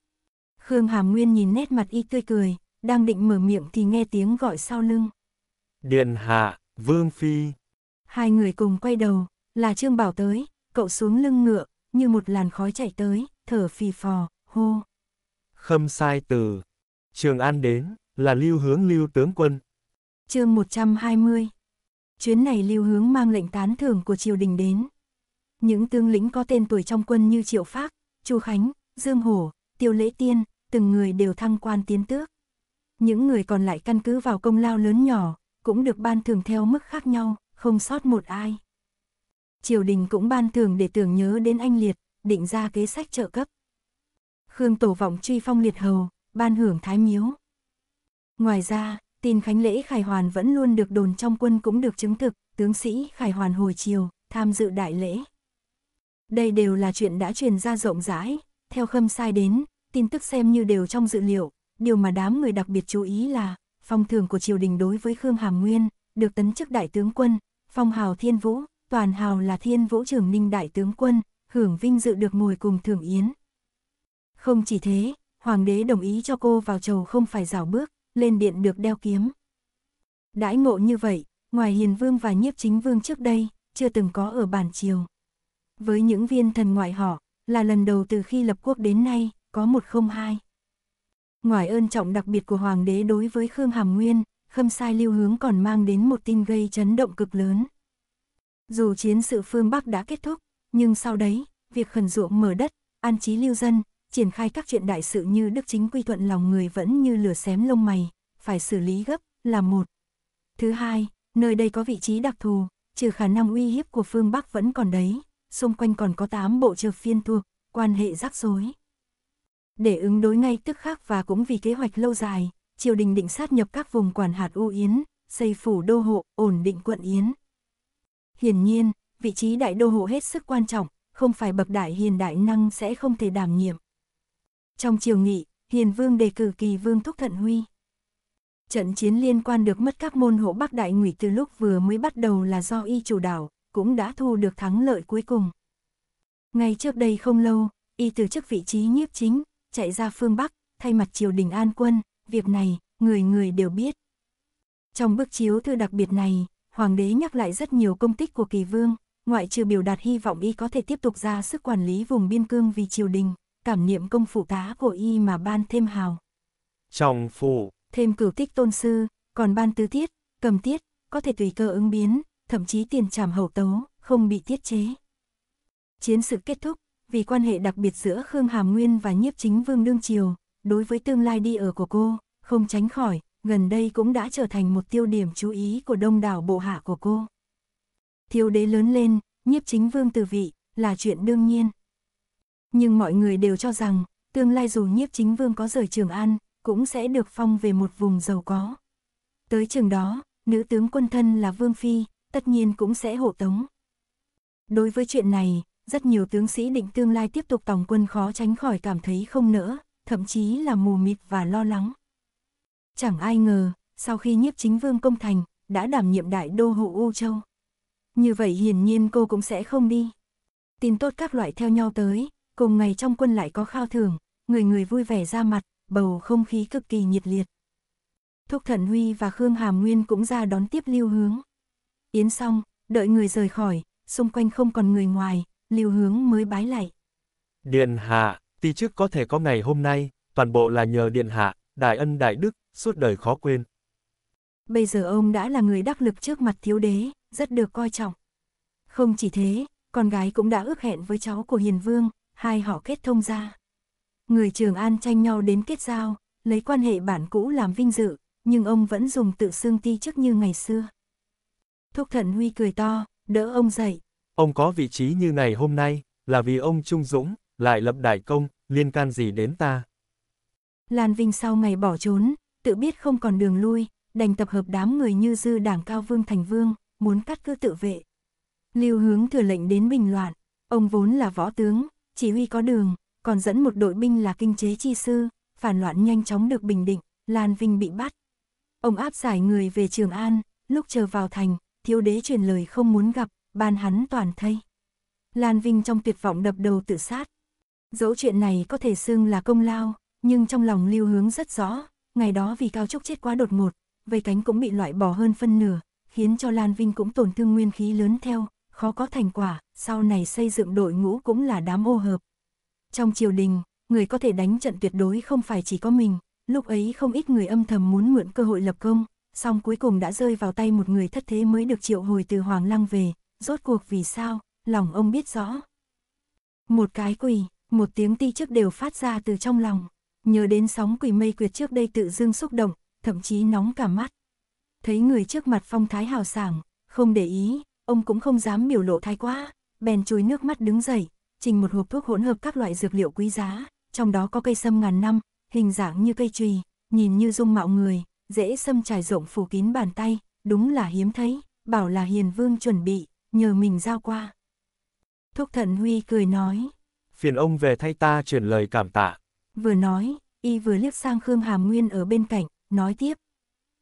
Khương Hàm Nguyên nhìn nét mặt y tươi cười, đang định mở miệng thì nghe tiếng gọi sau lưng. Điện hạ, Vương Phi. Hai người cùng quay đầu, là Trương Bảo tới, cậu xuống lưng ngựa, như một làn khói chạy tới, thở phì phò, hô. Khâm sai từ. Trường An đến, là lưu hướng lưu tướng quân. chương 120 chuyến này lưu hướng mang lệnh tán thưởng của triều đình đến. Những tướng lĩnh có tên tuổi trong quân như Triệu Phác, Chu Khánh, Dương Hổ, Tiêu Lễ Tiên, từng người đều thăng quan tiến tước. Những người còn lại căn cứ vào công lao lớn nhỏ, cũng được ban thưởng theo mức khác nhau, không sót một ai. Triều đình cũng ban thưởng để tưởng nhớ đến anh Liệt, định ra kế sách trợ cấp. Khương Tổ Vọng truy phong Liệt Hầu, ban hưởng Thái Miếu. Ngoài ra, Tin khánh lễ Khải Hoàn vẫn luôn được đồn trong quân cũng được chứng thực, tướng sĩ Khải Hoàn hồi chiều, tham dự đại lễ. Đây đều là chuyện đã truyền ra rộng rãi, theo khâm sai đến, tin tức xem như đều trong dự liệu, điều mà đám người đặc biệt chú ý là, phong thưởng của triều đình đối với Khương Hàm Nguyên, được tấn chức đại tướng quân, phong hào thiên vũ, toàn hào là thiên vũ trưởng ninh đại tướng quân, hưởng vinh dự được ngồi cùng thưởng yến. Không chỉ thế, hoàng đế đồng ý cho cô vào chầu không phải rào bước, lên điện được đeo kiếm. Đãi ngộ như vậy, ngoài hiền vương và nhiếp chính vương trước đây, chưa từng có ở bản triều. Với những viên thần ngoại họ, là lần đầu từ khi lập quốc đến nay, có một không hai. Ngoài ơn trọng đặc biệt của Hoàng đế đối với Khương Hàm Nguyên, Khâm Sai Lưu Hướng còn mang đến một tin gây chấn động cực lớn. Dù chiến sự phương Bắc đã kết thúc, nhưng sau đấy, việc khẩn ruộng mở đất, an trí lưu dân, triển khai các chuyện đại sự như đức chính quy thuận lòng người vẫn như lửa xém lông mày, phải xử lý gấp, là một. Thứ hai, nơi đây có vị trí đặc thù, trừ khả năng uy hiếp của phương Bắc vẫn còn đấy, xung quanh còn có 8 bộ trợ phiên thuộc, quan hệ rắc rối. Để ứng đối ngay tức khắc và cũng vì kế hoạch lâu dài, triều đình định sát nhập các vùng quản hạt U Yến, xây phủ đô hộ, ổn định quận Yến. Hiển nhiên, vị trí đại đô hộ hết sức quan trọng, không phải bậc đại hiền đại năng sẽ không thể đảm nhiệm. Trong triều nghị, Hiền Vương đề cử kỳ vương Thúc Thận Huy. Trận chiến liên quan được mất các môn hộ Bắc Đại Ngụy từ lúc vừa mới bắt đầu là do y chủ đạo, cũng đã thu được thắng lợi cuối cùng. Ngay trước đây không lâu, y từ chức vị trí nhiếp chính, chạy ra phương Bắc, thay mặt triều đình an quân, việc này, người người đều biết. Trong bức chiếu thư đặc biệt này, Hoàng đế nhắc lại rất nhiều công tích của kỳ vương, ngoại trừ biểu đạt hy vọng y có thể tiếp tục ra sức quản lý vùng biên cương vì triều đình, cảm niệm công phụ tá của y mà ban thêm hào. Trọng phụ, thêm cửu tích tôn sư, còn ban tứ tiết, cầm tiết, có thể tùy cơ ứng biến, thậm chí tiền trảm hậu tấu, không bị tiết chế. Chiến sự kết thúc, vì quan hệ đặc biệt giữa Khương Hàm Nguyên và nhiếp chính vương đương triều, đối với tương lai đi ở của cô, không tránh khỏi, gần đây cũng đã trở thành một tiêu điểm chú ý của đông đảo bộ hạ của cô. Thiếu đế lớn lên, nhiếp chính vương từ vị, là chuyện đương nhiên. Nhưng mọi người đều cho rằng, tương lai dù nhiếp chính vương có rời Trường An, cũng sẽ được phong về một vùng giàu có. Tới trường đó, nữ tướng quân thân là Vương Phi, tất nhiên cũng sẽ hộ tống. Đối với chuyện này, rất nhiều tướng sĩ định tương lai tiếp tục tổng quân khó tránh khỏi cảm thấy không nỡ, thậm chí là mù mịt và lo lắng. Chẳng ai ngờ, sau khi nhiếp chính vương công thành, đã đảm nhiệm đại đô hộ U Châu. Như vậy hiển nhiên cô cũng sẽ không đi. Tin tốt các loại theo nhau tới, Cùng ngày trong quân lại có khao thưởng, người người vui vẻ ra mặt, bầu không khí cực kỳ nhiệt liệt. Thúc Thần Huy và Khương Hàm Nguyên cũng ra đón tiếp Lưu Hướng. Yến xong, đợi người rời khỏi, xung quanh không còn người ngoài, Lưu Hướng mới bái lại. Điện hạ, ti chức có thể có ngày hôm nay, toàn bộ là nhờ điện hạ, đại ân đại đức, suốt đời khó quên. Bây giờ ông đã là người đắc lực trước mặt thiếu đế, rất được coi trọng. Không chỉ thế, con gái cũng đã ước hẹn với cháu của Hiền Vương, hai họ kết thông ra. Người Trường An tranh nhau đến kết giao, lấy quan hệ bản cũ làm vinh dự, nhưng ông vẫn dùng tự xưng ti chức như ngày xưa. Thúc Thận Huy cười to, đỡ ông dậy. Ông có vị trí như này hôm nay, là vì ông Trung Dũng, lại lập đại công, liên can gì đến ta. Lan Vinh sau ngày bỏ trốn, tự biết không còn đường lui, đành tập hợp đám người như dư đảng cao vương thành vương, muốn cắt cứ tự vệ. Lưu hướng thừa lệnh đến bình loạn, ông vốn là võ tướng, chỉ huy có đường, còn dẫn một đội binh là kinh chế chi sư, phản loạn nhanh chóng được bình định, Lan Vinh bị bắt. Ông áp giải người về Trường An, lúc chờ vào thành, thiếu đế truyền lời không muốn gặp, ban hắn toàn thây. Lan Vinh trong tuyệt vọng đập đầu tự sát. Dẫu chuyện này có thể xưng là công lao, nhưng trong lòng lưu hướng rất rõ, ngày đó vì cao trúc chết quá đột ngột, vây cánh cũng bị loại bỏ hơn phân nửa, khiến cho Lan Vinh cũng tổn thương nguyên khí lớn theo, khó có thành quả, sau này xây dựng đội ngũ cũng là đám ô hợp. Trong triều đình, người có thể đánh trận tuyệt đối không phải chỉ có mình, lúc ấy không ít người âm thầm muốn mượn cơ hội lập công, song cuối cùng đã rơi vào tay một người thất thế mới được triệu hồi từ Hoàng Lăng về, rốt cuộc vì sao, lòng ông biết rõ. Một cái quỳ, một tiếng ti trước đều phát ra từ trong lòng, nhớ đến sóng quỳ mây quyệt trước đây tự dưng xúc động, thậm chí nóng cả mắt. Thấy người trước mặt phong thái hào sảng, không để ý, ông cũng không dám biểu lộ thái quá, bèn chui nước mắt đứng dậy, trình một hộp thuốc hỗn hợp các loại dược liệu quý giá, trong đó có cây sâm ngàn năm, hình dạng như cây chùy, nhìn như dung mạo người, dễ sâm trải rộng phủ kín bàn tay, đúng là hiếm thấy, bảo là hiền vương chuẩn bị, nhờ mình giao qua. Thuốc thận Huy cười nói. Phiền ông về thay ta truyền lời cảm tạ. Vừa nói, y vừa liếc sang Khương Hàm Nguyên ở bên cạnh, nói tiếp.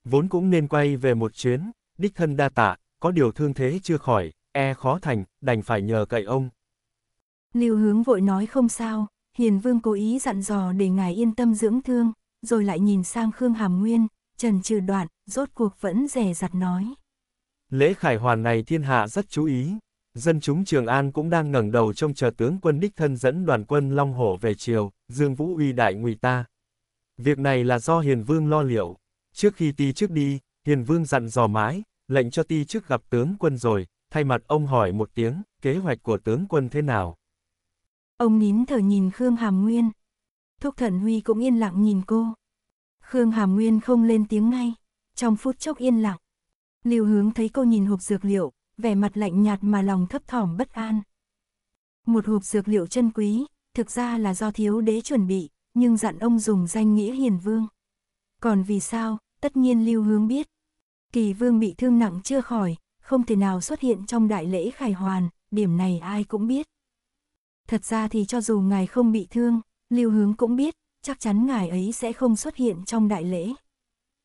Vốn cũng nên quay về một chuyến, đích thân đa tạ, có điều thương thế chưa khỏi, e khó thành, đành phải nhờ cậy ông. Lưu hướng vội nói không sao, Hiền Vương cố ý dặn dò để ngài yên tâm dưỡng thương, rồi lại nhìn sang Khương Hàm Nguyên, Trần Trừ Đoạn, rốt cuộc vẫn rẻ rặt nói. Lễ khải hoàn này thiên hạ rất chú ý, dân chúng Trường An cũng đang ngẩng đầu trông chờ tướng quân đích thân dẫn đoàn quân Long Hổ về triều, Dương Vũ uy đại ngụy ta. Việc này là do Hiền Vương lo liệu. Trước khi ti trước đi, Hiền Vương dặn dò mãi, lệnh cho ti chức gặp tướng quân rồi, thay mặt ông hỏi một tiếng, kế hoạch của tướng quân thế nào? Ông nín thở nhìn Khương Hàm Nguyên. Thúc thần Huy cũng yên lặng nhìn cô. Khương Hàm Nguyên không lên tiếng ngay, trong phút chốc yên lặng. Lưu hướng thấy cô nhìn hộp dược liệu, vẻ mặt lạnh nhạt mà lòng thấp thỏm bất an. Một hộp dược liệu chân quý, thực ra là do thiếu đế chuẩn bị, nhưng dặn ông dùng danh nghĩa hiền vương. Còn vì sao, tất nhiên lưu hướng biết, Kỳ vương bị thương nặng chưa khỏi, không thể nào xuất hiện trong đại lễ khải hoàn, điểm này ai cũng biết. Thật ra thì cho dù ngài không bị thương, lưu hướng cũng biết, chắc chắn ngài ấy sẽ không xuất hiện trong đại lễ.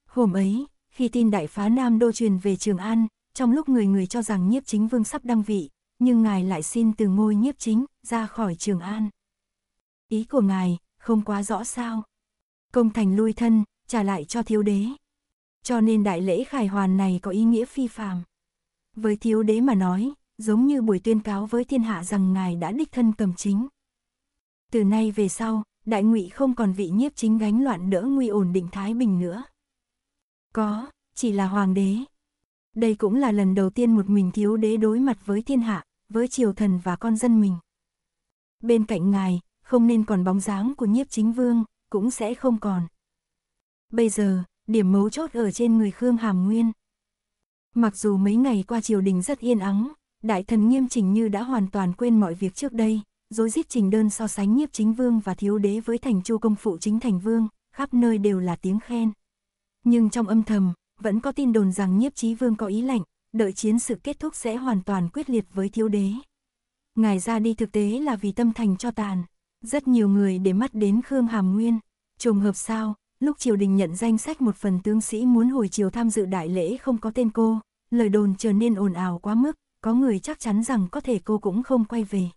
Hôm ấy, khi tin đại phá Nam Đô truyền về Trường An, trong lúc người người cho rằng nhiếp chính vương sắp đăng vị, nhưng ngài lại xin từ ngôi nhiếp chính ra khỏi Trường An. Ý của ngài không quá rõ sao. Công thành lui thân, trả lại cho thiếu đế, cho nên đại lễ khải hoàn này có ý nghĩa phi phàm. Với thiếu đế mà nói, giống như buổi tuyên cáo với thiên hạ rằng ngài đã đích thân cầm chính. Từ nay về sau, đại ngụy không còn vị nhiếp chính gánh loạn đỡ nguy ổn định Thái Bình nữa. Có, chỉ là hoàng đế. Đây cũng là lần đầu tiên một mình thiếu đế đối mặt với thiên hạ, với triều thần và con dân mình. Bên cạnh ngài, không nên còn bóng dáng của nhiếp chính vương, cũng sẽ không còn. Bây giờ, điểm mấu chốt ở trên người Khương Hàm Nguyên. Mặc dù mấy ngày qua triều đình rất yên ắng, đại thần nghiêm chỉnh như đã hoàn toàn quên mọi việc trước đây, dối giết trình đơn so sánh nhiếp chính vương và thiếu đế với thành chu công phụ chính thành vương, khắp nơi đều là tiếng khen. Nhưng trong âm thầm, vẫn có tin đồn rằng nhiếp chí vương có ý lạnh, đợi chiến sự kết thúc sẽ hoàn toàn quyết liệt với thiếu đế. Ngài ra đi thực tế là vì tâm thành cho tàn, rất nhiều người để mắt đến Khương Hàm Nguyên, trùng hợp sao, Lúc triều đình nhận danh sách một phần tướng sĩ muốn hồi triều tham dự đại lễ không có tên cô, lời đồn trở nên ồn ào quá mức, có người chắc chắn rằng có thể cô cũng không quay về.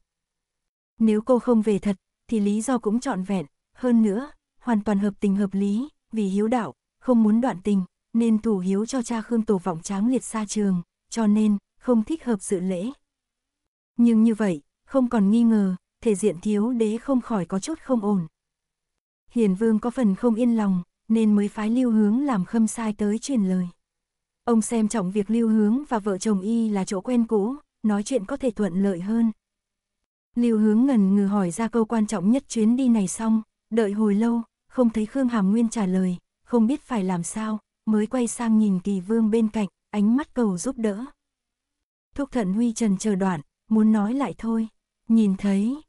Nếu cô không về thật, thì lý do cũng trọn vẹn, hơn nữa, hoàn toàn hợp tình hợp lý, vì hiếu đạo, không muốn đoạn tình, nên thủ hiếu cho cha Khương Tổ vọng tráng liệt xa trường, cho nên, không thích hợp dự lễ. Nhưng như vậy, không còn nghi ngờ, thể diện thiếu đế không khỏi có chút không ổn. Hiền Vương có phần không yên lòng, nên mới phái lưu hướng làm khâm sai tới truyền lời. Ông xem trọng việc lưu hướng và vợ chồng y là chỗ quen cũ, nói chuyện có thể thuận lợi hơn. Lưu hướng ngần ngừ hỏi ra câu quan trọng nhất chuyến đi này xong, đợi hồi lâu, không thấy Khương Hàm Nguyên trả lời, không biết phải làm sao, mới quay sang nhìn kỳ vương bên cạnh, ánh mắt cầu giúp đỡ. Thúc thận Huy Trần chờ đoạn, muốn nói lại thôi, nhìn thấy.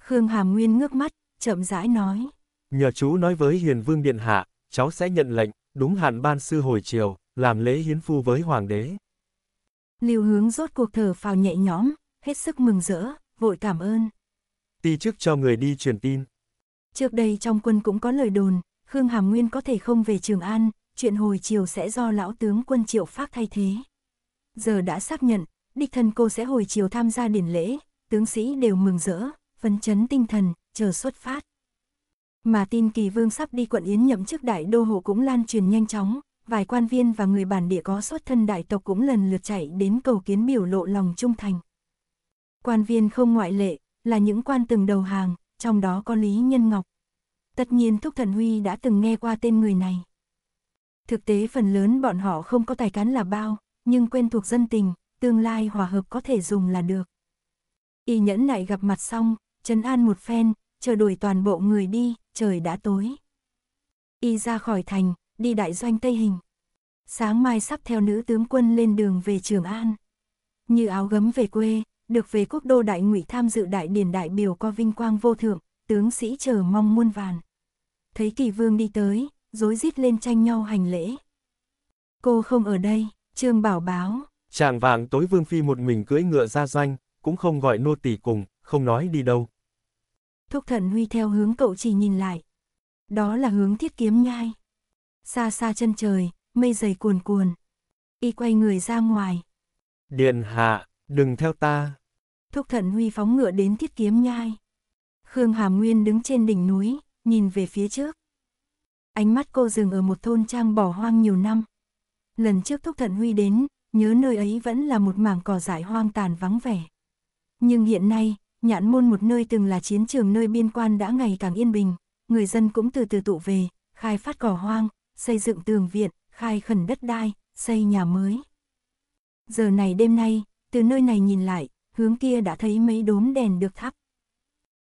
Khương Hàm Nguyên ngước mắt, chậm rãi nói. Nhờ chú nói với Hiền Vương Điện Hạ, cháu sẽ nhận lệnh, đúng hạn ban sư hồi chiều, làm lễ hiến phu với Hoàng đế. Lưu hướng rốt cuộc thở phào nhẹ nhõm, hết sức mừng rỡ, vội cảm ơn. Ti chức cho người đi truyền tin. Trước đây trong quân cũng có lời đồn, Khương Hàm Nguyên có thể không về Trường An, chuyện hồi chiều sẽ do lão tướng quân triệu phát thay thế. Giờ đã xác nhận, đích thân cô sẽ hồi chiều tham gia điển lễ, tướng sĩ đều mừng rỡ, phấn chấn tinh thần, chờ xuất phát. Mà tin kỳ vương sắp đi quận Yến nhậm chức đại đô hộ cũng lan truyền nhanh chóng, vài quan viên và người bản địa có xuất thân đại tộc cũng lần lượt chạy đến cầu kiến biểu lộ lòng trung thành. Quan viên không ngoại lệ, là những quan từng đầu hàng, trong đó có Lý Nhân Ngọc. Tất nhiên Thúc Thần Huy đã từng nghe qua tên người này. Thực tế phần lớn bọn họ không có tài cán là bao, nhưng quen thuộc dân tình, tương lai hòa hợp có thể dùng là được. Y nhẫn lại gặp mặt xong, Trấn An một phen, chờ đuổi toàn bộ người đi, trời đã tối. Y ra khỏi thành, đi đại doanh Tây Hình. Sáng mai sắp theo nữ tướng quân lên đường về Trường An. Như áo gấm về quê, được về quốc đô đại ngụy tham dự đại điển đại biểu có vinh quang vô thượng, tướng sĩ chờ mong muôn vàn. Thấy kỳ vương đi tới, dối rít lên tranh nhau hành lễ. Cô không ở đây, trương bảo báo. Chàng vàng tối vương phi một mình cưỡi ngựa ra doanh, cũng không gọi nô tỳ cùng, không nói đi đâu. Thúc thần huy theo hướng cậu chỉ nhìn lại. Đó là hướng thiết kiếm nhai. Xa xa chân trời, mây dày cuồn cuồn. Y quay người ra ngoài. Điện hạ, đừng theo ta. Thúc thần huy phóng ngựa đến thiết kiếm nhai. Khương Hàm Nguyên đứng trên đỉnh núi, nhìn về phía trước. Ánh mắt cô dừng ở một thôn trang bỏ hoang nhiều năm. Lần trước Thúc Thận Huy đến, nhớ nơi ấy vẫn là một mảng cỏ dại hoang tàn vắng vẻ. Nhưng hiện nay, nhãn môn một nơi từng là chiến trường nơi biên quan đã ngày càng yên bình, người dân cũng từ từ tụ về, khai phát cỏ hoang, xây dựng tường viện, khai khẩn đất đai, xây nhà mới. Giờ này đêm nay, từ nơi này nhìn lại, hướng kia đã thấy mấy đốm đèn được thắp.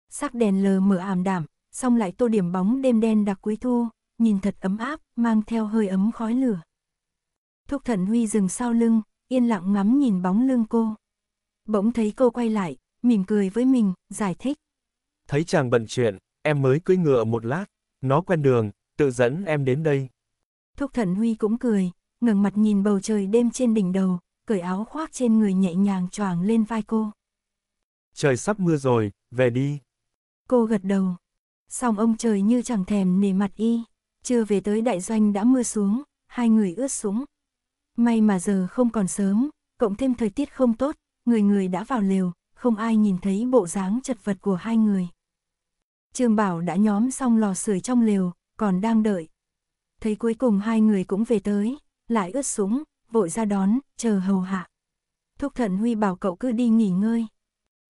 Sắc đèn lờ mờ ảm đảm, xong lại tô điểm bóng đêm đen đặc cuối thu, nhìn thật ấm áp, mang theo hơi ấm khói lửa. Thúc Thận Huy dừng sau lưng, yên lặng ngắm nhìn bóng lưng cô. Bỗng thấy cô quay lại, mỉm cười với mình, giải thích. Thấy chàng bận chuyện, em mới cưỡi ngựa một lát, nó quen đường, tự dẫn em đến đây. Thúc thần Huy cũng cười, ngẩng mặt nhìn bầu trời đêm trên đỉnh đầu, cởi áo khoác trên người nhẹ nhàng choàng lên vai cô. Trời sắp mưa rồi, về đi. Cô gật đầu. Xong ông trời như chẳng thèm nể mặt y, chưa về tới đại doanh đã mưa xuống, hai người ướt sũng. May mà giờ không còn sớm, cộng thêm thời tiết không tốt, người người đã vào lều, không ai nhìn thấy bộ dáng chật vật của hai người. Trương Bảo đã nhóm xong lò sưởi trong lều, còn đang đợi. Thấy cuối cùng hai người cũng về tới, lại ướt súng, vội ra đón, chờ hầu hạ. Thúc thận Huy bảo cậu cứ đi nghỉ ngơi.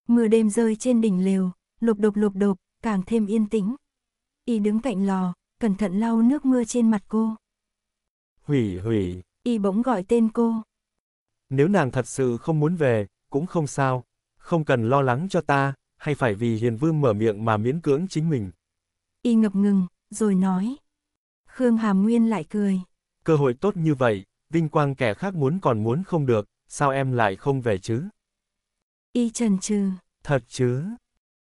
Mưa đêm rơi trên đỉnh lều, lục đục lục đục, càng thêm yên tĩnh. Y đứng cạnh lò, cẩn thận lau nước mưa trên mặt cô. Hủy hủy. Y bỗng gọi tên cô. Nếu nàng thật sự không muốn về, cũng không sao, không cần lo lắng cho ta, hay phải vì hiền vương mở miệng mà miễn cưỡng chính mình. Y ngập ngừng, rồi nói. Khương Hàm Nguyên lại cười. Cơ hội tốt như vậy, vinh quang kẻ khác muốn còn muốn không được, sao em lại không về chứ? Y trần trừ. Thật chứ?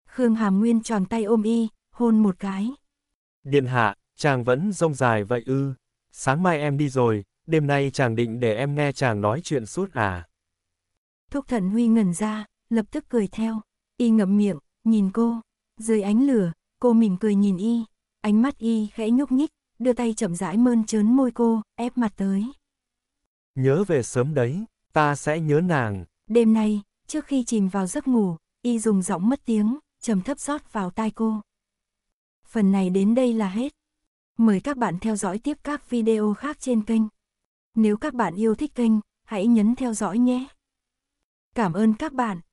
Khương Hàm Nguyên tròn tay ôm y, hôn một cái. Điện hạ, chàng vẫn rông dài vậy ư. Sáng mai em đi rồi, đêm nay chàng định để em nghe chàng nói chuyện suốt à. Thúc thần huy ngẩn ra, lập tức cười theo. Y ngậm miệng, nhìn cô. Dưới ánh lửa, cô mỉm cười nhìn Y. Ánh mắt Y khẽ nhúc nhích, đưa tay chậm rãi mơn trớn môi cô, ép mặt tới. Nhớ về sớm đấy, ta sẽ nhớ nàng. Đêm nay, trước khi chìm vào giấc ngủ, Y dùng giọng mất tiếng, trầm thấp rót vào tai cô. Phần này đến đây là hết. Mời các bạn theo dõi tiếp các video khác trên kênh. Nếu các bạn yêu thích kênh, hãy nhấn theo dõi nhé. Cảm ơn các bạn.